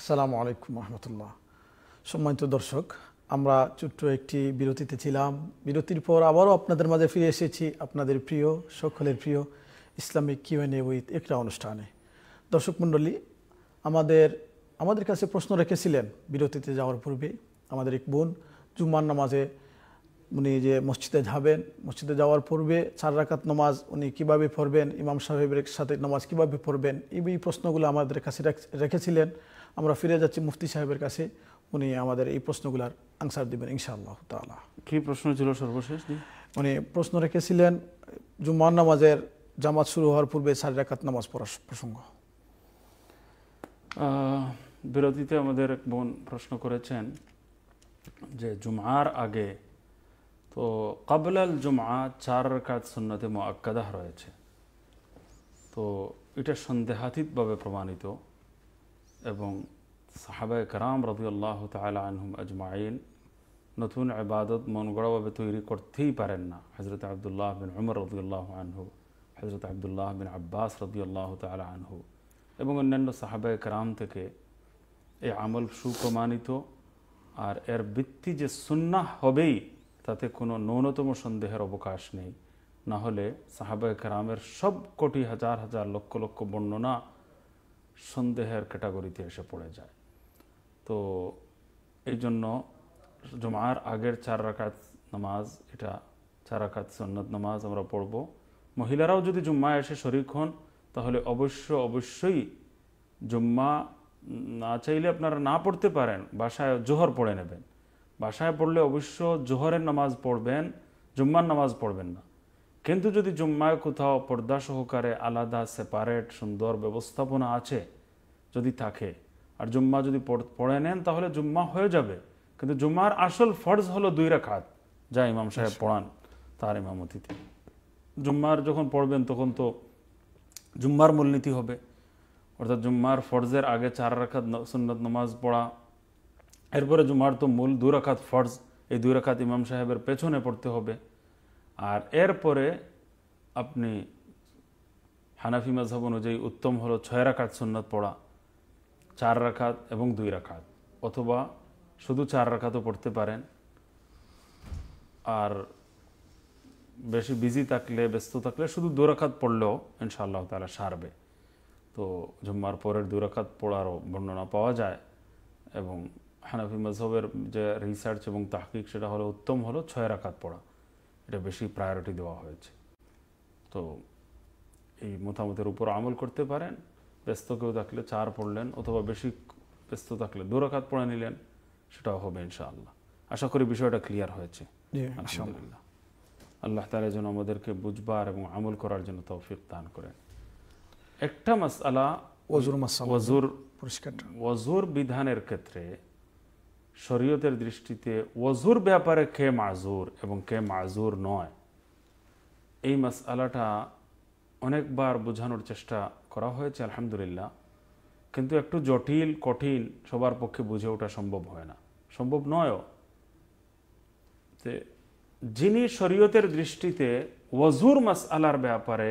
আসসালামু আলাইকুম রহমতুল্লাহ সম্মানিত দর্শক আমরা ছোট্ট একটি বিরতিতে ছিলাম বিরতির পর আবারও আপনাদের মাঝে ফিরে এসেছি আপনাদের প্রিয় সকলের প্রিয় ইসলামিক এ উইথ একটা অনুষ্ঠানে দর্শক মণ্ডলী আমাদের আমাদের কাছে প্রশ্ন রেখেছিলেন বিরতিতে যাওয়ার পূর্বে আমাদের এক বোন জুম্মান নামাজে উনি যে মসজিদে যাবেন মসজিদে যাওয়ার পূর্বে চার রাকাত নমাজ উনি কীভাবে পড়বেন ইমাম সাহেবের সাথে নমাজ কীভাবে পড়বেন এই প্রশ্নগুলো আমাদের কাছে রেখেছিলেন আমরা ফিরে যাচ্ছি মুফতি সাহেবের কাছে উনি আমাদের এই প্রশ্নগুলার আনসার দেবেন ইনশাআল্লাহ তালা কি প্রশ্ন ছিল সর্বশেষ উনি প্রশ্ন রেখেছিলেন জুম্মান নামাজের জামাত শুরু হওয়ার পূর্বে সারি রাকাত নামাজ পড়ার প্রসঙ্গ বিরতিতে আমাদের এক বোন প্রশ্ন করেছেন যে জুমার আগে তো কাবলাল জুমা চার কাজ সুন্নতে মোয়াক্কাদাহ রয়েছে তো এটা সন্দেহাতীতভাবে প্রমাণিত এবং সাহাবায় কারাম রাজিউল্লাহ তালা আনহুম আজমাইন নতুন আবাদত মন গড়াভাবে তৈরি করতেই পারেন না হজরত আবদুল্লাহ বিন উমর রবিউল্লাহ আনহু হজরত আবদুল্লাহ বিন আব্বাস রবিউল্লাহ তালা আনহু এবং অন্যান্য সাহাবায় কারাম থেকে এই আমল সুপ্রমাণিত আর এর বৃত্তি যে সুন্না হবেই তাতে কোনো ন্যূনতম সন্দেহের অবকাশ নেই না হলে সাহাবায় কারামের সব কোটি হাজার হাজার লক্ষ লক্ষ বর্ণনা সন্দেহের ক্যাটাগরিতে এসে পড়ে যায় তো এই জন্য জমার আগের চার রাকাত নামাজ এটা চার রাকাত সন্ন্যত নামাজ আমরা পড়ব মহিলারাও যদি জুম্মা এসে শরিক হন তাহলে অবশ্য অবশ্যই জুম্মা না চাইলে আপনারা না পড়তে পারেন বাসায় জোহর পড়ে নেবেন বাসায় পড়লে অবশ্য জোহরের নামাজ পড়বেন জুম্মার নামাজ পড়বেন না কিন্তু যদি জুম্মায় কোথাও পর্দা সহকারে আলাদা সেপারেট সুন্দর ব্যবস্থাপনা আছে যদি থাকে আর জুম্মা যদি পড়ে নেন তাহলে জুম্মা হয়ে যাবে কিন্তু জুম্মার আসল ফর্জ হলো দুই রাখাত যা ইমাম সাহেব আচ্ছা। পড়ান তার ইমামতিতে জুম্মার যখন পড়বেন তখন তো জুম্মার মূলনীতি হবে অর্থাৎ জুম্মার ফর্জের আগে চার রাখাত সুন্নত নমাজ পড়া এরপরে জুম্মার তো মূল দুই রাখাত ফর্জ এই দুই রাখাত ইমাম সাহেবের পেছনে পড়তে হবে আর এরপরে আপনি হানাফি মাঝহব অনুযায়ী উত্তম হলো ছয় রাখাত সুন্নাত পড়া চার রাখাত এবং দুই রাখাত অথবা শুধু চার রাখাতও পড়তে পারেন আর বেশি বিজি থাকলে ব্যস্ত থাকলে শুধু দুরাখাত পড়লেও ইনশাআল্লাহ তালা সারবে তো জুম্মার পরের দুরাখাত পড়ারও বর্ণনা পাওয়া যায় এবং হানাফি মজহবের যে রিসার্চ এবং তাহকিক সেটা হলো উত্তম হলো ছয় রাখাত পড়া এটা বেশি প্রায়োরিটি দেওয়া হয়েছে তো এই মতামতের উপর আমল করতে পারেন ব্যস্ত কেউ থাকলে চার পড়লেন অথবা বেশি ব্যস্ত থাকলে দুরাকাত পড়ে নিলেন সেটাও হবে ইনশাআল্লাহ আশা করি বিষয়টা ক্লিয়ার হয়েছে আলহামদুলিল্লাহ আল্লাহ তালা যেন আমাদেরকে বুঝবার এবং আমল করার জন্য তৌফিক দান করেন একটা মাসালা ওজুর ওজুর বিধানের ক্ষেত্রে শরীয়তের দৃষ্টিতে ওজুর ব্যাপারে কে মাজুর এবং কে মাজুর নয় এই আলাটা অনেকবার বোঝানোর চেষ্টা করা হয়েছে আলহামদুলিল্লাহ কিন্তু একটু জটিল কঠিন সবার পক্ষে বুঝে ওঠা সম্ভব হয় না সম্ভব নয়ও যিনি শরীয়তের দৃষ্টিতে মাস আলার ব্যাপারে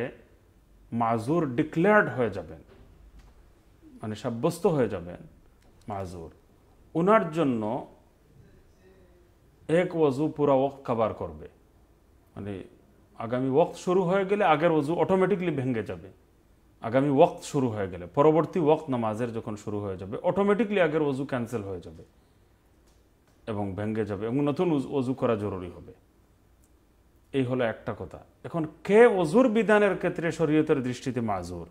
মাজুর ডিক্লেয়ার্ড হয়ে যাবেন মানে সাব্যস্ত হয়ে যাবেন মাজুর ওনার জন্য এক ওজু পুরা ওক কাবার করবে মানে আগামী ওয়াক্ত শুরু হয়ে গেলে আগের ওজু অটোমেটিকলি ভেঙে যাবে আগামী ওয়াক্ত শুরু হয়ে গেলে পরবর্তী ওয়াক্ত নামাজের যখন শুরু হয়ে যাবে অটোমেটিকলি আগের ওজু ক্যান্সেল হয়ে যাবে এবং ভেঙে যাবে এবং নতুন অজু করা জরুরি হবে এই হলো একটা কথা এখন কে অজুর বিধানের ক্ষেত্রে শরীয়তের দৃষ্টিতে মাজুর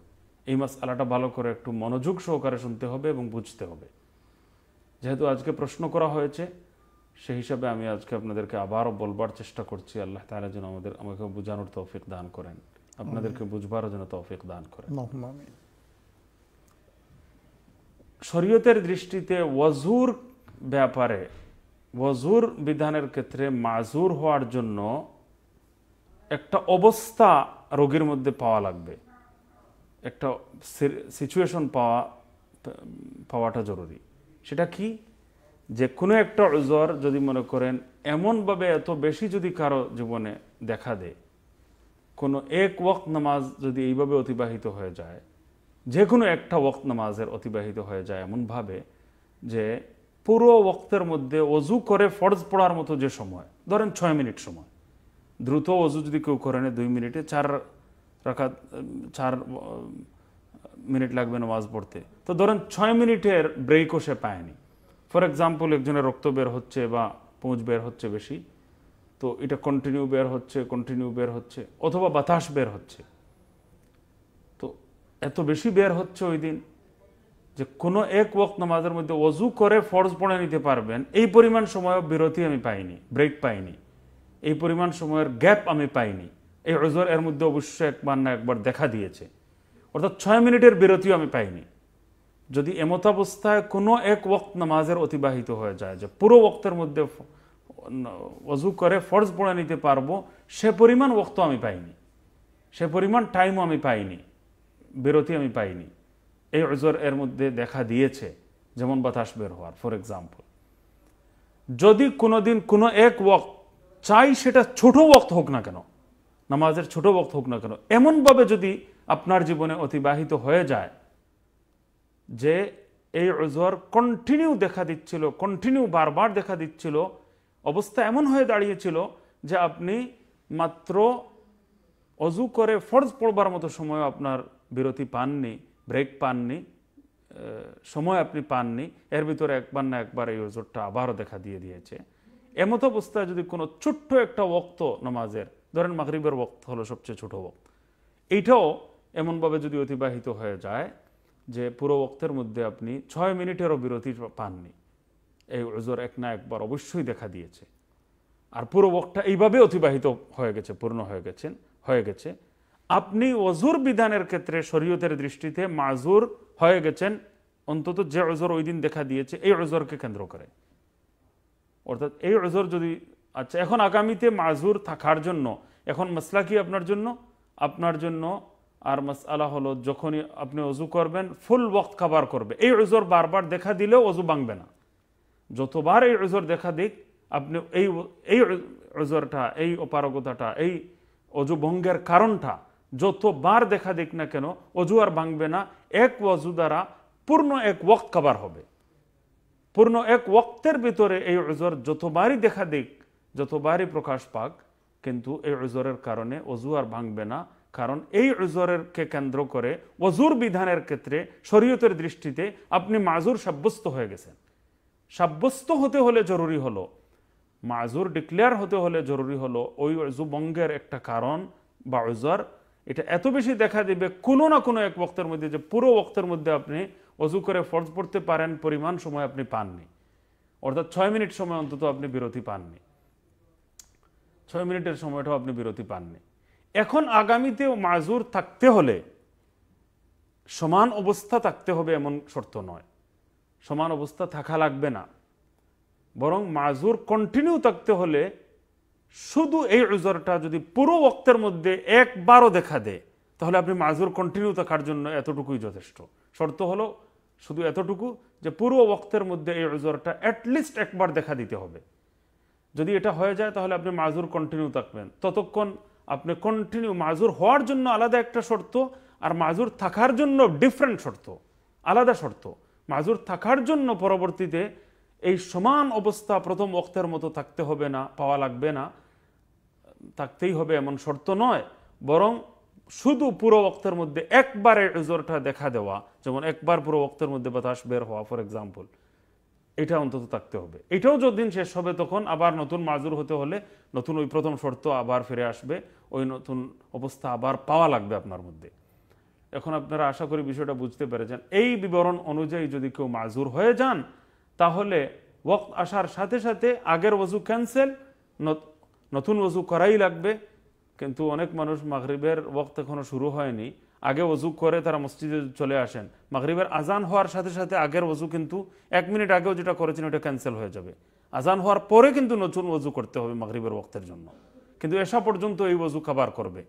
এই মাস আলাটা ভালো করে একটু মনোযোগ সহকারে শুনতে হবে এবং বুঝতে হবে যেহেতু আজকে প্রশ্ন করা হয়েছে সেই হিসাবে আমি আজকে আপনাদেরকে আবারও বলবার চেষ্টা করছি আল্লাহ তাহলে যেন আমাদের আমাকে বোঝানোর তৌফিক দান করেন আপনাদেরকে বুঝবারও যেন তৌফিক দান করেন শরীয়তের দৃষ্টিতে ওয়াজুর ব্যাপারে ওয়াজুর বিধানের ক্ষেত্রে মাজুর হওয়ার জন্য একটা অবস্থা রোগীর মধ্যে পাওয়া লাগবে একটা সিচুয়েশন পাওয়া পাওয়াটা জরুরি সেটা কি যে কোনো একটা উজর যদি মনে করেন এমনভাবে এত বেশি যদি কারো জীবনে দেখা দেয় কোনো এক ওয়াক্ত নামাজ যদি এইভাবে অতিবাহিত হয়ে যায় যে কোনো একটা ওয়াক্ত নামাজের অতিবাহিত হয়ে যায় এমনভাবে যে পুরো ওক্তের মধ্যে অজু করে ফরজ পড়ার মতো যে সময় ধরেন ছয় মিনিট সময় দ্রুত অজু যদি কেউ করে নেয় দুই মিনিটে চার রাখা চার মিনিট লাগবে নামাজ পড়তে তো ধরেন ছয় মিনিটের ব্রেকও সে পায়নি ফর এক্সাম্পল একজনের রক্ত বের হচ্ছে বা পৌঁছ বের হচ্ছে বেশি তো এটা কন্টিনিউ বের হচ্ছে কন্টিনিউ বের হচ্ছে অথবা বাতাস বের হচ্ছে তো এত বেশি বের হচ্ছে ওই দিন যে কোনো এক ওক নামাজের মধ্যে অজু করে ফর্জ পড়ে নিতে পারবেন এই পরিমাণ সময় বিরতি আমি পাইনি ব্রেক পাইনি এই পরিমাণ সময়ের গ্যাপ আমি পাইনি এই অজর এর মধ্যে অবশ্যই একবার না একবার দেখা দিয়েছে অর্থাৎ ছয় মিনিটের বিরতিও আমি পাইনি যদি এমত অবস্থায় কোনো এক ওক্ত নামাজের অতিবাহিত হয়ে যায় যে পুরো ওক্তের মধ্যে অজু করে ফর্জ পড়ে নিতে পারবো সে পরিমাণ ওক্ত আমি পাইনি সে পরিমাণ টাইমও আমি পাইনি বিরতি আমি পাইনি এই অজর এর মধ্যে দেখা দিয়েছে যেমন বাতাস বের হওয়ার ফর এক্সাম্পল যদি কোনো দিন কোনো এক ওক্ত চাই সেটা ছোট ওক্ত হোক না কেন নামাজের ছোট ওক্ত হোক না কেন এমনভাবে যদি আপনার জীবনে অতিবাহিত হয়ে যায় যে এই অজর কন্টিনিউ দেখা দিচ্ছিল কন্টিনিউ বারবার দেখা দিচ্ছিল অবস্থা এমন হয়ে দাঁড়িয়েছিল যে আপনি মাত্র অজু করে ফর্জ পড়বার মতো সময় আপনার বিরতি পাননি ব্রেক পাননি সময় আপনি পাননি এর ভিতরে একবার না একবার এই অজরটা আবারও দেখা দিয়ে দিয়েছে এমত অবস্থায় যদি কোনো ছোট্ট একটা ওক্ত নামাজের ধরেন মাগরিবের ওক্ত হলো সবচেয়ে ছোট ওক্ত এইটাও এমনভাবে যদি অতিবাহিত হয়ে যায় যে পুরো ওক্তের মধ্যে আপনি ছয় মিনিটেরও বিরতি পাননি এই ওজোর এক না একবার অবশ্যই দেখা দিয়েছে আর পুরো ওয়াকটা এইভাবে অতিবাহিত হয়ে গেছে পূর্ণ হয়ে গেছেন হয়ে গেছে আপনি অজুর বিধানের ক্ষেত্রে শরীয়তের দৃষ্টিতে মাজুর হয়ে গেছেন অন্তত যে অজর ওই দিন দেখা দিয়েছে এই অজরকে কেন্দ্র করে অর্থাৎ এই অজর যদি আচ্ছা এখন আগামীতে মাজুর থাকার জন্য এখন মশলা কি আপনার জন্য আপনার জন্য আর আলা হলো যখনই আপনি অজু করবেন ফুল ওক্ত খাবার করবে এই ওজোর বারবার দেখা দিলেও অজু ভাঙবে না যতবার এই ওজোর দেখা দিক আপনি এই এই ওজোরটা এই অপারগতাটা এই অজু ভঙ্গের কারণটা যতবার দেখা দিক না কেন অজু আর ভাঙবে না এক অজু দ্বারা পূর্ণ এক ওক্ত খাবার হবে পূর্ণ এক ওক্তের ভিতরে এই ওজোর যতবারই দেখা দিক যতবারই প্রকাশ পাক কিন্তু এই ওজোরের কারণে অজু আর ভাঙবে না কারণ এই উজরেরকে কেন্দ্র করে ওজুর বিধানের ক্ষেত্রে শরীয়তের দৃষ্টিতে আপনি মাজুর সাব্যস্ত হয়ে গেছেন সাব্যস্ত হতে হলে জরুরি হলো মাজুর ডিক্লেয়ার হতে হলে জরুরি হলো ওই অজুবঙ্গের একটা কারণ বা উজর এটা এত বেশি দেখা দেবে কোনো না কোনো এক বক্তের মধ্যে যে পুরো বক্তের মধ্যে আপনি অজু করে ফর্জ পড়তে পারেন পরিমাণ সময় আপনি পাননি অর্থাৎ ছয় মিনিট সময় অন্তত আপনি বিরতি পাননি ছয় মিনিটের সময়টাও আপনি বিরতি পাননি এখন আগামীতেও মাজুর থাকতে হলে সমান অবস্থা থাকতে হবে এমন শর্ত নয় সমান অবস্থা থাকা লাগবে না বরং মাজুর কন্টিনিউ থাকতে হলে শুধু এই উজরটা যদি পুরো বক্তের মধ্যে একবারও দেখা দেয় তাহলে আপনি মাজুর কন্টিনিউ থাকার জন্য এতটুকুই যথেষ্ট শর্ত হলো শুধু এতটুকু যে পুরো বক্তের মধ্যে এই উজরটা অ্যাটলিস্ট একবার দেখা দিতে হবে যদি এটা হয়ে যায় তাহলে আপনি মাজুর কন্টিনিউ থাকবেন ততক্ষণ আপনি কন্টিনিউ মাজুর হওয়ার জন্য আলাদা একটা শর্ত আর মাজুর থাকার জন্য ডিফারেন্ট শর্ত আলাদা শর্ত মাজুর থাকার জন্য পরবর্তীতে এই সমান অবস্থা প্রথম অক্তের মতো থাকতে হবে না পাওয়া লাগবে না থাকতেই হবে এমন শর্ত নয় বরং শুধু পুরো অক্তের মধ্যে একবারে রেজোরটা দেখা দেওয়া যেমন একবার পুরো অক্তের মধ্যে বাতাস বের হওয়া ফর এক্সাম্পল এটা অন্তত থাকতে হবে এটাও যদিন শেষ হবে তখন আবার নতুন মাজুর হতে হলে নতুন ওই প্রথম শর্ত আবার ফিরে আসবে ওই নতুন অবস্থা আবার পাওয়া লাগবে আপনার মধ্যে এখন আপনারা আশা করি বিষয়টা বুঝতে পেরেছেন এই বিবরণ অনুযায়ী যদি কেউ মাজুর হয়ে যান তাহলে ওয়াক্ত আসার সাথে সাথে আগের ওজু ক্যান্সেল নতুন ওজু করাই লাগবে কিন্তু অনেক মানুষ মাগরিবের ওয়াক্ত এখনও শুরু হয়নি আগে ওজু করে তারা মসজিদে চলে আসেন মাগরিবের আজান হওয়ার সাথে সাথে আগের ওজু কিন্তু এক মিনিট আগেও যেটা করেছেন ওটা ক্যান্সেল হয়ে যাবে আজান হওয়ার পরে কিন্তু নতুন ওজু করতে হবে মাগরিবের ওয়াক্তের জন্য কিন্তু এসা পর্যন্ত এই অজু কাবার করবে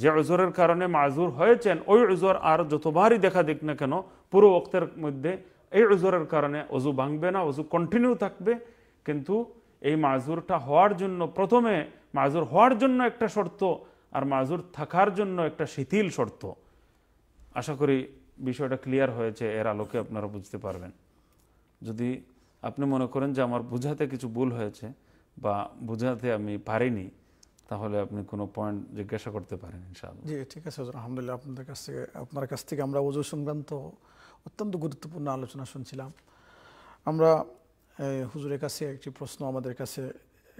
যে অজোরের কারণে মাজুর হয়েছেন ওই অজর আর যতবারই দেখা দিক না কেন পুরো অক্তের মধ্যে এই অজরের কারণে অজু ভাঙবে না অজু কন্টিনিউ থাকবে কিন্তু এই মাজুরটা হওয়ার জন্য প্রথমে মাজুর হওয়ার জন্য একটা শর্ত আর মাজুর থাকার জন্য একটা শিথিল শর্ত আশা করি বিষয়টা ক্লিয়ার হয়েছে এর আলোকে আপনারা বুঝতে পারবেন যদি আপনি মনে করেন যে আমার বোঝাতে কিছু ভুল হয়েছে বা বোঝাতে আমি পারিনি তাহলে আপনি কোনো পয়েন্ট জিজ্ঞাসা করতে পারেন ইনশাআল্লাহ জি ঠিক আছে আলহামদুলিল্লাহ আপনাদের কাছ থেকে আপনার কাছ থেকে আমরা অজু সংক্রান্ত অত্যন্ত গুরুত্বপূর্ণ আলোচনা শুনছিলাম আমরা হুজুরের কাছে একটি প্রশ্ন আমাদের কাছে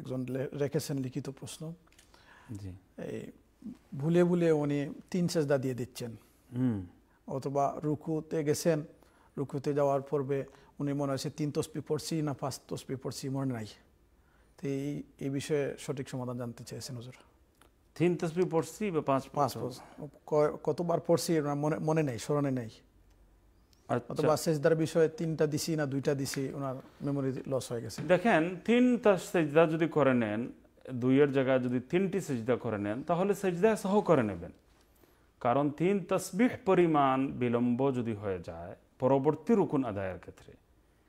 একজন রেখেছেন লিখিত প্রশ্ন জি এই ভুলে ভুলে উনি তিন সেজদা দিয়ে দিচ্ছেন অথবা রুকুতে গেছেন রুকুতে যাওয়ার পর্বে উনি মনে হয়েছে তিন তসপি পড়ছি না পাঁচ তসপি পড়ছি মনে নাই তো এই এই বিষয়ে সঠিক সমাধান জানতে চেয়েছেন হুজুর তিন তসবি পড়ছি বা পাঁচ পাঁচ কতবার পড়ছি মনে মনে নেই স্মরণে নেই আচ্ছা। বিষয়ে তিনটা না দুইটা ওনার মেমোরি লস হয়ে গেছে দেখেন সেজদা যদি করে নেন দুইয়ের জায়গায় যদি তিনটি সেজদা করে নেন তাহলে সেজদা সহ করে নেবেন কারণ তিন তসবিহ পরিমাণ বিলম্ব যদি হয়ে যায় পরবর্তী রুকুন আদায়ের ক্ষেত্রে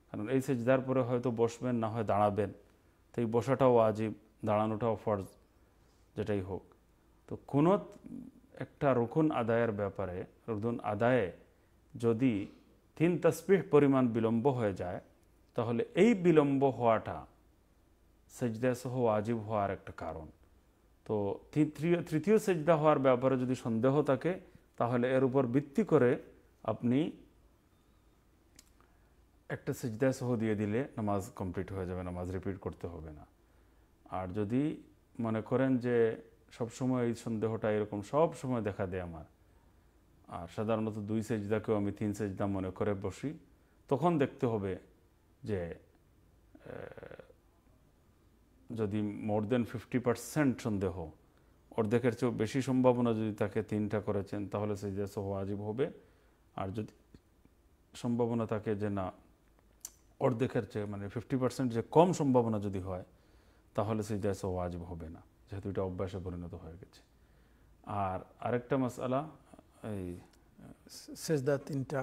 কারণ এই সেজদার পরে হয়তো বসবেন না হয় দাঁড়াবেন তাই বসাটাও আজিব দাঁড়ানোটাও ফরজ যেটাই হোক তো কোনো একটা রুখুন আদায়ের ব্যাপারে রুকুন আদায়ে যদি তিন তসপিহ পরিমাণ বিলম্ব হয়ে যায় তাহলে এই বিলম্ব হওয়াটা সেজদা সহ আজিব হওয়ার একটা কারণ তো তৃতীয় সেজদা হওয়ার ব্যাপারে যদি সন্দেহ থাকে তাহলে এর উপর ভিত্তি করে আপনি একটা সিজদা সহ দিয়ে দিলে নামাজ কমপ্লিট হয়ে যাবে নামাজ রিপিট করতে হবে না আর যদি মনে করেন যে সবসময় এই সন্দেহটা এরকম সব সময় দেখা দেয় আমার আর সাধারণত দুই সেজদাকেও আমি তিন সেজদা মনে করে বসি তখন দেখতে হবে যে যদি মোর দেন ফিফটি পার্সেন্ট সন্দেহ অর্ধেকের চেয়েও বেশি সম্ভাবনা যদি তাকে তিনটা করেছেন তাহলে সেজদা সহ আজীব হবে আর যদি সম্ভাবনা থাকে যে না অর্ধেকের চেয়ে মানে ফিফটি পার্সেন্ট যে কম সম্ভাবনা যদি হয় তাহলে সেই জায়সা ওয়াজিব হবে না যেহেতু এটা অভ্যাসে পরিণত হয়ে গেছে আর আরেকটা মশালা এই সেজদা তিনটা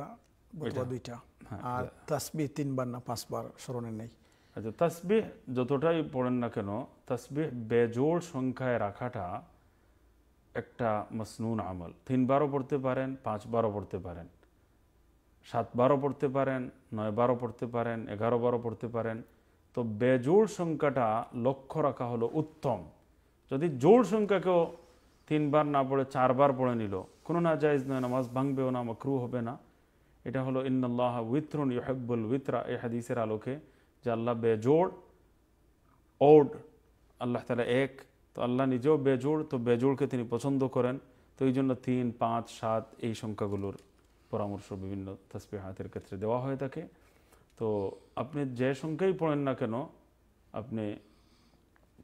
দুইটা হ্যাঁ, আর তাসবি তিনবার না পাঁচবার স্মরণে নেই আচ্ছা তাসবি যতটাই পড়েন না কেন তাসবি বেজোড় সংখ্যায় রাখাটা একটা মসনুন আমল তিনবারও পড়তে পারেন পাঁচবারও পড়তে পারেন সাত বারো পড়তে পারেন নয় বারো পড়তে পারেন এগারো বারো পড়তে পারেন তো বেজোড় সংখ্যাটা লক্ষ্য রাখা হলো উত্তম যদি জোড় সংখ্যাকেও তিনবার না পড়ে চারবার পড়ে নিল কোনো না জায়জ নয় নামাজ ভাঙবেও না মাকরু হবে না এটা হলো ইন্নআল্লাহ উইথরুন ইহাব্বুল উইত্রা এ হাদিসের আলোকে যে আল্লাহ বেজোড় ওড আল্লাহ তালা এক তো আল্লাহ নিজেও বেজোড় তো বেজোড়কে তিনি পছন্দ করেন তো এই জন্য তিন পাঁচ সাত এই সংখ্যাগুলোর পরামর্শ বিভিন্ন তসবি হাতের ক্ষেত্রে দেওয়া হয়ে থাকে তো আপনি যে সংখ্যাই পড়েন না কেন আপনি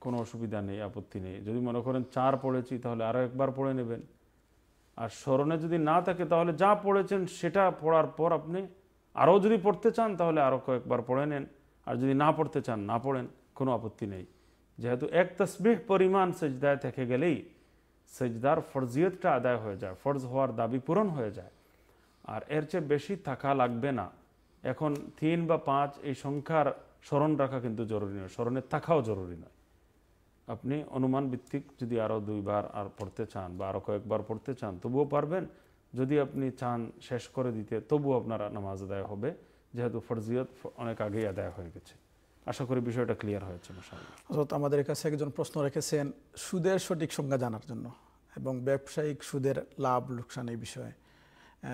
কোনো অসুবিধা নেই আপত্তি নেই যদি মনে করেন চার পড়েছি তাহলে আরও একবার পড়ে নেবেন আর স্মরণে যদি না থাকে তাহলে যা পড়েছেন সেটা পড়ার পর আপনি আরও যদি পড়তে চান তাহলে আরও কয়েকবার পড়ে নেন আর যদি না পড়তে চান না পড়েন কোনো আপত্তি নেই যেহেতু এক তসবিহ পরিমাণ সেজদায় থেকে গেলেই সেজদার ফরজিয়তটা আদায় হয়ে যায় ফরজ হওয়ার দাবি পূরণ হয়ে যায় আর এর চেয়ে বেশি থাকা লাগবে না এখন তিন বা পাঁচ এই সংখ্যার স্মরণ রাখা কিন্তু জরুরি নয় স্মরণের থাকাও জরুরি নয় আপনি অনুমান ভিত্তিক যদি আরও দুইবার আর পড়তে চান বা আরও কয়েকবার পড়তে চান তবুও পারবেন যদি আপনি চান শেষ করে দিতে তবুও আপনার নামাজ আদায় হবে যেহেতু ফরজিয়ত অনেক আগেই আদায় হয়ে গেছে আশা করি বিষয়টা ক্লিয়ার হয়েছে আমাদের কাছে একজন প্রশ্ন রেখেছেন সুদের সঠিক সংজ্ঞা জানার জন্য এবং ব্যবসায়িক সুদের লাভ লোকসান এই বিষয়ে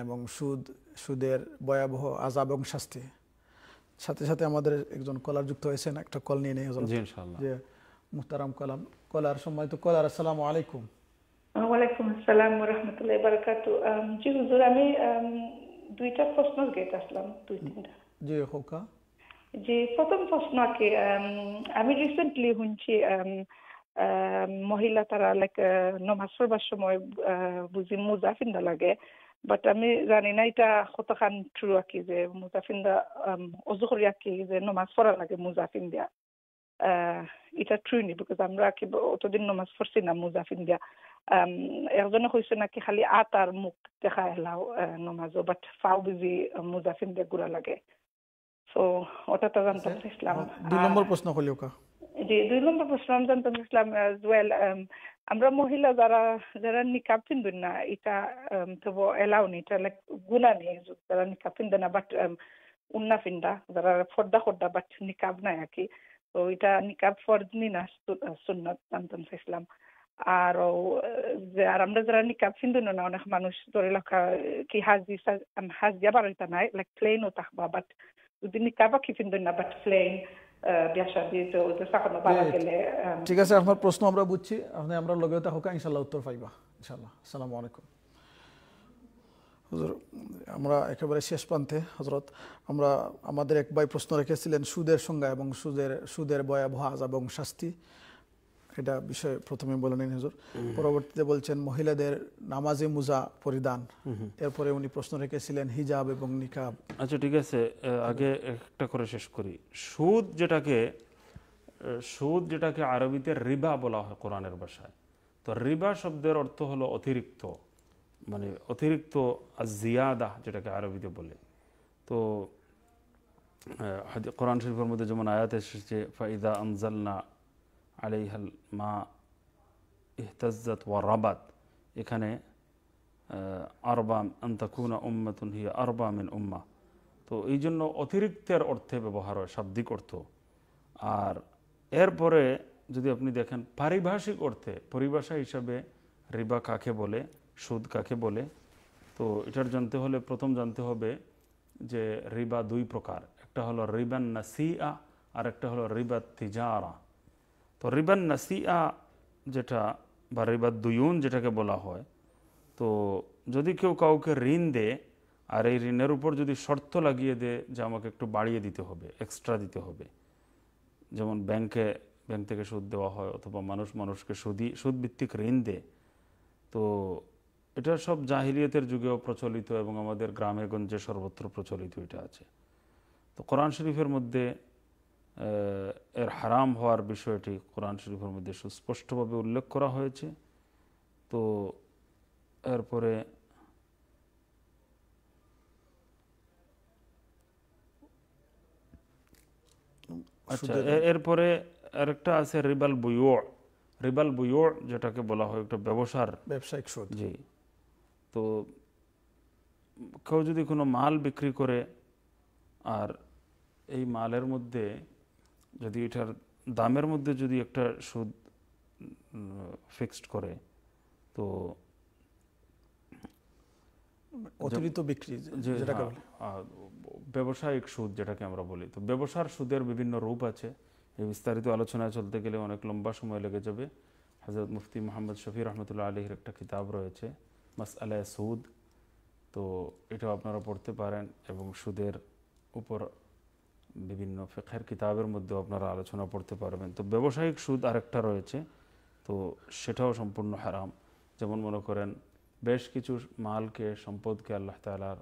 এবং সুদ সুদের ভয়াবহ আজাব এবং শাস্তি সাথে সাথে আমাদের একজন কলার যুক্ত হয়েছেন একটা কল নিয়ে নিয়ে যে মুহতারাম কলাম কলার সময় তো কলার আসসালামু আলাইকুম ওয়ালাইকুম আসসালাম রহমতুল্লাহ বারাকাতু জি হুজুর আমি দুইটা প্রশ্ন গেট আসলাম দুই তিনটা জি হোকা জি প্রথম প্রশ্ন কি আমি রিসেন্টলি শুনছি মহিলা তারা লাইক নমাজ পড়বার সময় বুঝি মোজা ফিন্দা লাগে বাট আমি জানি না এটা কতখান ট্রু আঁকি যে মুজাফিন দা অজুখরি আঁকি যে নমাজ পড়া লাগে মুজাফিন দিয়া এটা ট্রু নি বিকজ আমরা কি অতদিন নমাজ পড়ছি না মুজাফিন দিয়া একজনে কৈছে নাকি খালি আত আর মুখ দেখা হেলাও নমাজও বাট ফাও বুঝি মুজাফিন দিয়া গুড়া লাগে সো ওটা তো জানতাম ইসলাম দুই নম্বর প্রশ্ন হলিও জি দুই নম্বর প্রশ্ন আমি জানতাম ইসলাম অ্যাজ ওয়েল আমরা মহিলা যারা যারা নিকাব পিনবেন না এটা তবু এলাও নেই এটা লাইক গুণা নেই যারা নিকাব পিনবে না বাট উন্না পিন্দা যারা ফর্দা ফর্দা বাট নিকাব নাই আর কি তো এটা নিকাব ফর্দনি না সুন্নত জানতাম ইসলাম আর আর আমরা যারা নিকাব পিন্দুন না অনেক মানুষ ধরে রাখা কি হাজি হাজিয়া বাড়িতে নাই লাইক প্লেনও থাকবা বাট যদি নিকাবা কি পিন্দুন না বাট প্লেন ঠিক আছে আপনার প্রশ্ন আমরা বুঝছি আপনি আমরা লগে থাকা ইনশাল্লাহ উত্তর পাইবা ইনশাল্লাহ আসসালামু আলাইকুম হুজুর আমরা একেবারে শেষ প্রান্তে হজরত আমরা আমাদের এক ভাই প্রশ্ন রেখেছিলেন সুদের সংজ্ঞা এবং সুদের সুদের ভয়াবহ আজাব এবং শাস্তি এটা বিষয়ে প্রথমে বলে নিন হুজুর পরবর্তীতে বলছেন মহিলাদের নামাজে মুজা পরিধান এরপরে উনি প্রশ্ন রেখেছিলেন হিজাব এবং নিকাব আচ্ছা ঠিক আছে আগে একটা করে শেষ করি সুদ যেটাকে সুদ যেটাকে আরবিতে রিবা বলা হয় কোরআনের ভাষায় তো রিবা শব্দের অর্থ হলো অতিরিক্ত মানে অতিরিক্ত জিয়াদা যেটাকে আরবিতে বলে তো কোরআন শরীফের মধ্যে যেমন আয়াত এসেছে ফাইদা আনজাল্না আলাইহাল মা ইহতাজত ওয়া রাবাত এখানে আরবাম আন্তাকুনা উম্মাতুন হিয়া আরবামিন উম্মা তো এই জন্য অতিরিক্তের অর্থে ব্যবহার হয় শাব্দিক অর্থ আর এরপরে যদি আপনি দেখেন পারিভাষিক অর্থে পরিভাষা হিসাবে রিবা কাকে বলে সুদ কাকে বলে তো এটার জানতে হলে প্রথম জানতে হবে যে রিবা দুই প্রকার একটা হলো রিবান নাসিয়া আর একটা হলো রিবা তিজারা তো রিবান নাসিয়া যেটা বা রিবাদ দুয়ুন যেটাকে বলা হয় তো যদি কেউ কাউকে ঋণ দেয় আর এই ঋণের উপর যদি শর্ত লাগিয়ে দেয় যে আমাকে একটু বাড়িয়ে দিতে হবে এক্সট্রা দিতে হবে যেমন ব্যাংকে ব্যাংক থেকে সুদ দেওয়া হয় অথবা মানুষ মানুষকে সুদি সুদভিত্তিক ঋণ দেয় তো এটা সব জাহিলিয়তের যুগেও প্রচলিত এবং আমাদের গ্রামে গঞ্জে সর্বত্র প্রচলিত এটা আছে তো কোরআন শরীফের মধ্যে এর হারাম হওয়ার বিষয়টি কোরআন শরীফের মধ্যে সুস্পষ্টভাবে উল্লেখ করা হয়েছে তো এরপরে আচ্ছা এরপরে আরেকটা আছে রিবাল বুয়ো রিবাল বুয়ো যেটাকে বলা হয় একটা ব্যবসার ব্যবসায়িক সুদ জি তো কেউ যদি কোনো মাল বিক্রি করে আর এই মালের মধ্যে যদি এটার দামের মধ্যে যদি একটা সুদ ফিক্সড করে তো অতিরিক্ত বিক্রি যেটাকে হ্যাঁ, ব্যবসায়িক সুদ যেটাকে আমরা বলি তো ব্যবসার সুদের বিভিন্ন রূপ আছে এই বিস্তারিত আলোচনায় চলতে গেলে অনেক লম্বা সময় লেগে যাবে হজরত মুফতি মোহাম্মদ শফি রহমতুল্লাহ আলহির একটা কিতাব রয়েছে মাস আলায় সুদ তো এটাও আপনারা পড়তে পারেন এবং সুদের উপর বিভিন্ন ফেখের কিতাবের মধ্যেও আপনারা আলোচনা পড়তে পারবেন তো ব্যবসায়িক সুদ আরেকটা রয়েছে তো সেটাও সম্পূর্ণ হারাম যেমন মনে করেন বেশ কিছু মালকে সম্পদকে আল্লাহ তালার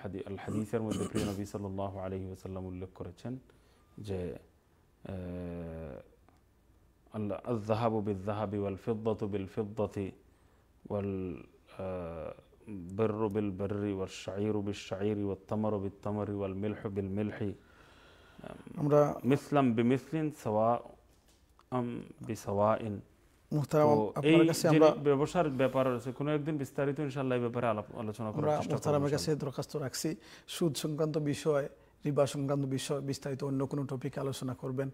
হাদি আল হাদিসের মধ্যে প্রিয় নবী সাল্লাহ আলহি আসাল্লাম উল্লেখ করেছেন যে আল্লাহ ওয়াল জাহাবু বিল জাহাবি ওয়াল ফিদ্দত বিল ফিদ্দতি ওয়াল بر بالبر والشعير بالشعير ওয়াল بالتمر বিল بالملح আমরা মিসলাম বিমিসলিন সওয়া আম বিসওয়া ইন ব্যবসার ব্যাপার কোনো একদিন বিস্তারিত ইনশাল্লাহ ব্যাপারে আলোচনা করা মুস্তারামের কাছে দরখাস্ত রাখছি সুদ সংক্রান্ত বিষয় রিবা সংক্রান্ত বিষয় বিস্তারিত অন্য কোনো টপিক আলোচনা করবেন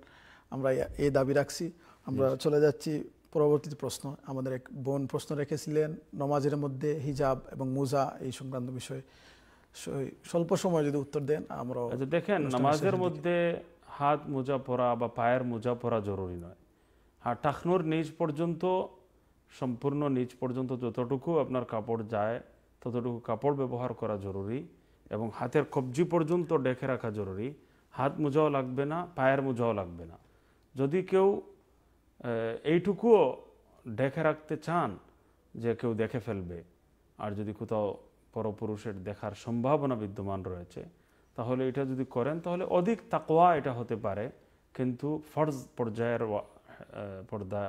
আমরা এই দাবি রাখছি আমরা চলে যাচ্ছি পরবর্তী প্রশ্ন আমাদের এক বোন প্রশ্ন রেখেছিলেন নমাজের মধ্যে হিজাব এবং মোজা এই সংক্রান্ত বিষয়ে স্বল্প সময় যদি উত্তর দেন আমরা আচ্ছা, দেখেন নামাজের মধ্যে হাত মোজা পরা বা পায়ের মোজা পরা জরুরি নয় আর টাকনোর নিচ পর্যন্ত সম্পূর্ণ নিচ পর্যন্ত যতটুকু আপনার কাপড় যায় ততটুকু কাপড় ব্যবহার করা জরুরি এবং হাতের কবজি পর্যন্ত ডেকে রাখা জরুরি হাত মোজাও লাগবে না পায়ের মোজাও লাগবে না যদি কেউ এইটুকুও ডেকে রাখতে চান যে কেউ দেখে ফেলবে আর যদি কোথাও পরপুরুষের দেখার সম্ভাবনা বিদ্যমান রয়েছে তাহলে এটা যদি করেন তাহলে অধিক তাকোয়া এটা হতে পারে কিন্তু ফর্জ পর্যায়ের পর্দা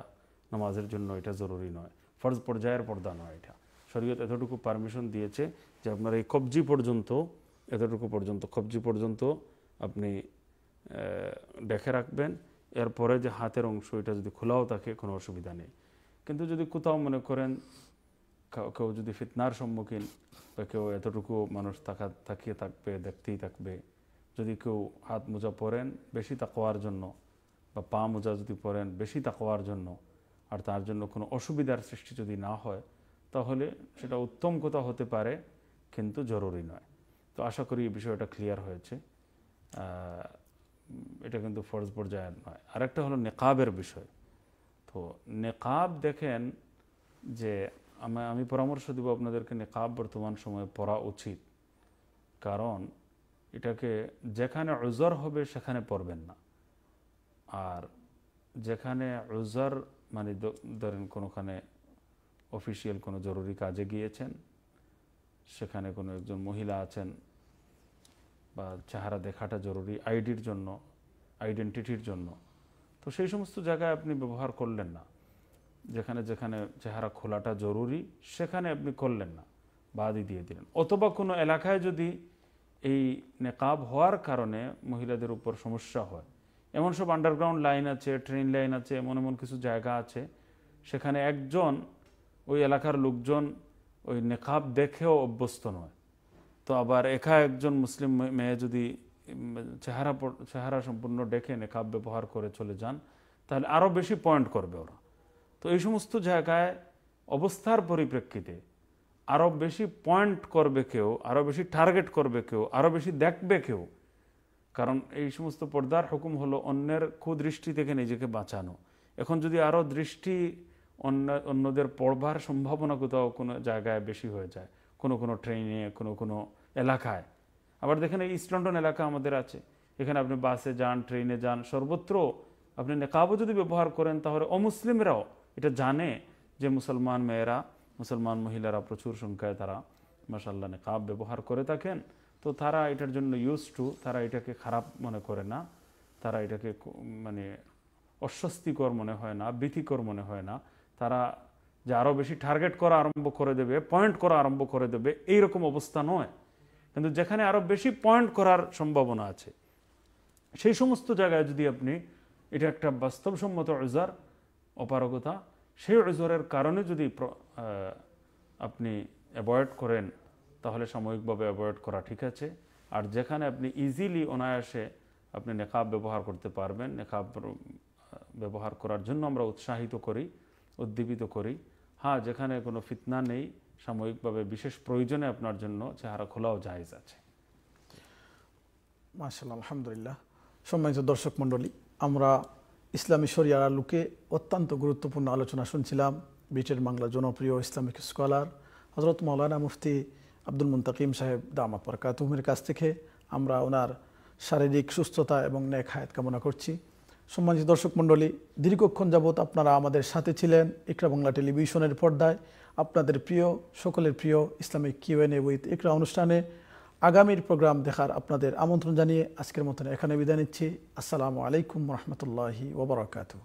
নামাজের জন্য এটা জরুরি নয় ফর্জ পর্যায়ের পর্দা নয় এটা শরীয়ত এতটুকু পারমিশন দিয়েছে যে আপনার এই কবজি পর্যন্ত এতটুকু পর্যন্ত কবজি পর্যন্ত আপনি দেখে রাখবেন এরপরে যে হাতের অংশ এটা যদি খোলাও থাকে কোনো অসুবিধা নেই কিন্তু যদি কোথাও মনে করেন কেউ যদি ফিতনার সম্মুখীন বা কেউ এতটুকু মানুষ তাকা তাকিয়ে থাকবে দেখতেই থাকবে যদি কেউ হাত মোজা পরেন বেশি তাকোয়ার জন্য বা পা মোজা যদি পরেন বেশি তাকোয়ার জন্য আর তার জন্য কোনো অসুবিধার সৃষ্টি যদি না হয় তাহলে সেটা উত্তম কথা হতে পারে কিন্তু জরুরি নয় তো আশা করি এই বিষয়টা ক্লিয়ার হয়েছে এটা কিন্তু ফরজ পর্যায়ের নয় আরেকটা হলো নেকাবের বিষয় তো নেকাব দেখেন যে আমি পরামর্শ দিব আপনাদেরকে নিকাব বর্তমান সময়ে পরা উচিত কারণ এটাকে যেখানে উজর হবে সেখানে পড়বেন না আর যেখানে উজর মানে ধরেন কোনোখানে অফিসিয়াল কোনো জরুরি কাজে গিয়েছেন সেখানে কোনো একজন মহিলা আছেন বা চেহারা দেখাটা জরুরি আইডির জন্য আইডেন্টিটির জন্য তো সেই সমস্ত জায়গায় আপনি ব্যবহার করলেন না যেখানে যেখানে চেহারা খোলাটা জরুরি সেখানে আপনি করলেন না বাদই দিয়ে দিলেন অথবা কোনো এলাকায় যদি এই নেকাব হওয়ার কারণে মহিলাদের উপর সমস্যা হয় এমন সব আন্ডারগ্রাউন্ড লাইন আছে ট্রেন লাইন আছে এমন এমন কিছু জায়গা আছে সেখানে একজন ওই এলাকার লোকজন ওই নেকাব দেখেও অভ্যস্ত নয় তো আবার একা একজন মুসলিম মেয়ে যদি চেহারা চেহারা সম্পূর্ণ ডেকে নেকাব ব্যবহার করে চলে যান তাহলে আরও বেশি পয়েন্ট করবে ওরা তো এই সমস্ত জায়গায় অবস্থার পরিপ্রেক্ষিতে আরও বেশি পয়েন্ট করবে কেউ আরও বেশি টার্গেট করবে কেউ আরও বেশি দেখবে কেউ কারণ এই সমস্ত পর্দার হুকুম হলো অন্যের কুদৃষ্টি থেকে নিজেকে বাঁচানো এখন যদি আরও দৃষ্টি অন্য অন্যদের পড়বার সম্ভাবনা কোথাও কোনো জায়গায় বেশি হয়ে যায় কোনো কোনো ট্রেনে কোনো কোনো এলাকায় আবার দেখেন এই ইস্ট লন্ডন এলাকা আমাদের আছে এখানে আপনি বাসে যান ট্রেনে যান সর্বত্র আপনি নেকাবও যদি ব্যবহার করেন তাহলে অমুসলিমরাও এটা জানে যে মুসলমান মেয়েরা মুসলমান মহিলারা প্রচুর সংখ্যায় তারা মাসাল্লাহ নেকাব ব্যবহার করে থাকেন তো তারা এটার জন্য ইউজ টু তারা এটাকে খারাপ মনে করে না তারা এটাকে মানে অস্বস্তিকর মনে হয় না ভীতিকর মনে হয় না তারা যে আরও বেশি টার্গেট করা আরম্ভ করে দেবে পয়েন্ট করা আরম্ভ করে দেবে এই রকম অবস্থা নয় কিন্তু যেখানে আরও বেশি পয়েন্ট করার সম্ভাবনা আছে সেই সমস্ত জায়গায় যদি আপনি এটা একটা বাস্তবসম্মত অজার অপারগতা সেই ওজোরের কারণে যদি আপনি অ্যাভয়েড করেন তাহলে সাময়িকভাবে অ্যাভয়েড করা ঠিক আছে আর যেখানে আপনি ইজিলি অনায়াসে আপনি নেকাব ব্যবহার করতে পারবেন নেকাব ব্যবহার করার জন্য আমরা উৎসাহিত করি উদ্দীপিত করি হ্যাঁ যেখানে কোনো ফিতনা নেই সাময়িকভাবে বিশেষ প্রয়োজনে আপনার জন্য চেহারা খোলাও জায়েজ আছে মাসাল্লাহ আলহামদুলিল্লাহ সম্মানিত দর্শক মণ্ডলী আমরা ইসলামী শরিয়ার আলোকে অত্যন্ত গুরুত্বপূর্ণ আলোচনা শুনছিলাম ব্রিটেন বাংলা জনপ্রিয় ইসলামিক স্কলার হজরত মৌলানা মুফতি আব্দুল মুন্তাকিম সাহেব দামা পরকাতুমের কাছ থেকে আমরা ওনার শারীরিক সুস্থতা এবং ন্যাক হায়াত কামনা করছি সম্মানিত দর্শক মণ্ডলী দীর্ঘক্ষণ যাবৎ আপনারা আমাদের সাথে ছিলেন ইকরা বাংলা টেলিভিশনের পর্দায় আপনাদের প্রিয় সকলের প্রিয় ইসলামিক কিউএনএ উইথ ইকরা অনুষ্ঠানে আগামীর প্রোগ্রাম দেখার আপনাদের আমন্ত্রণ জানিয়ে আজকের মতন এখানে বিদায় নিচ্ছি আসসালামু আলাইকুম রহমতুল্লাহি ওবরাকাতু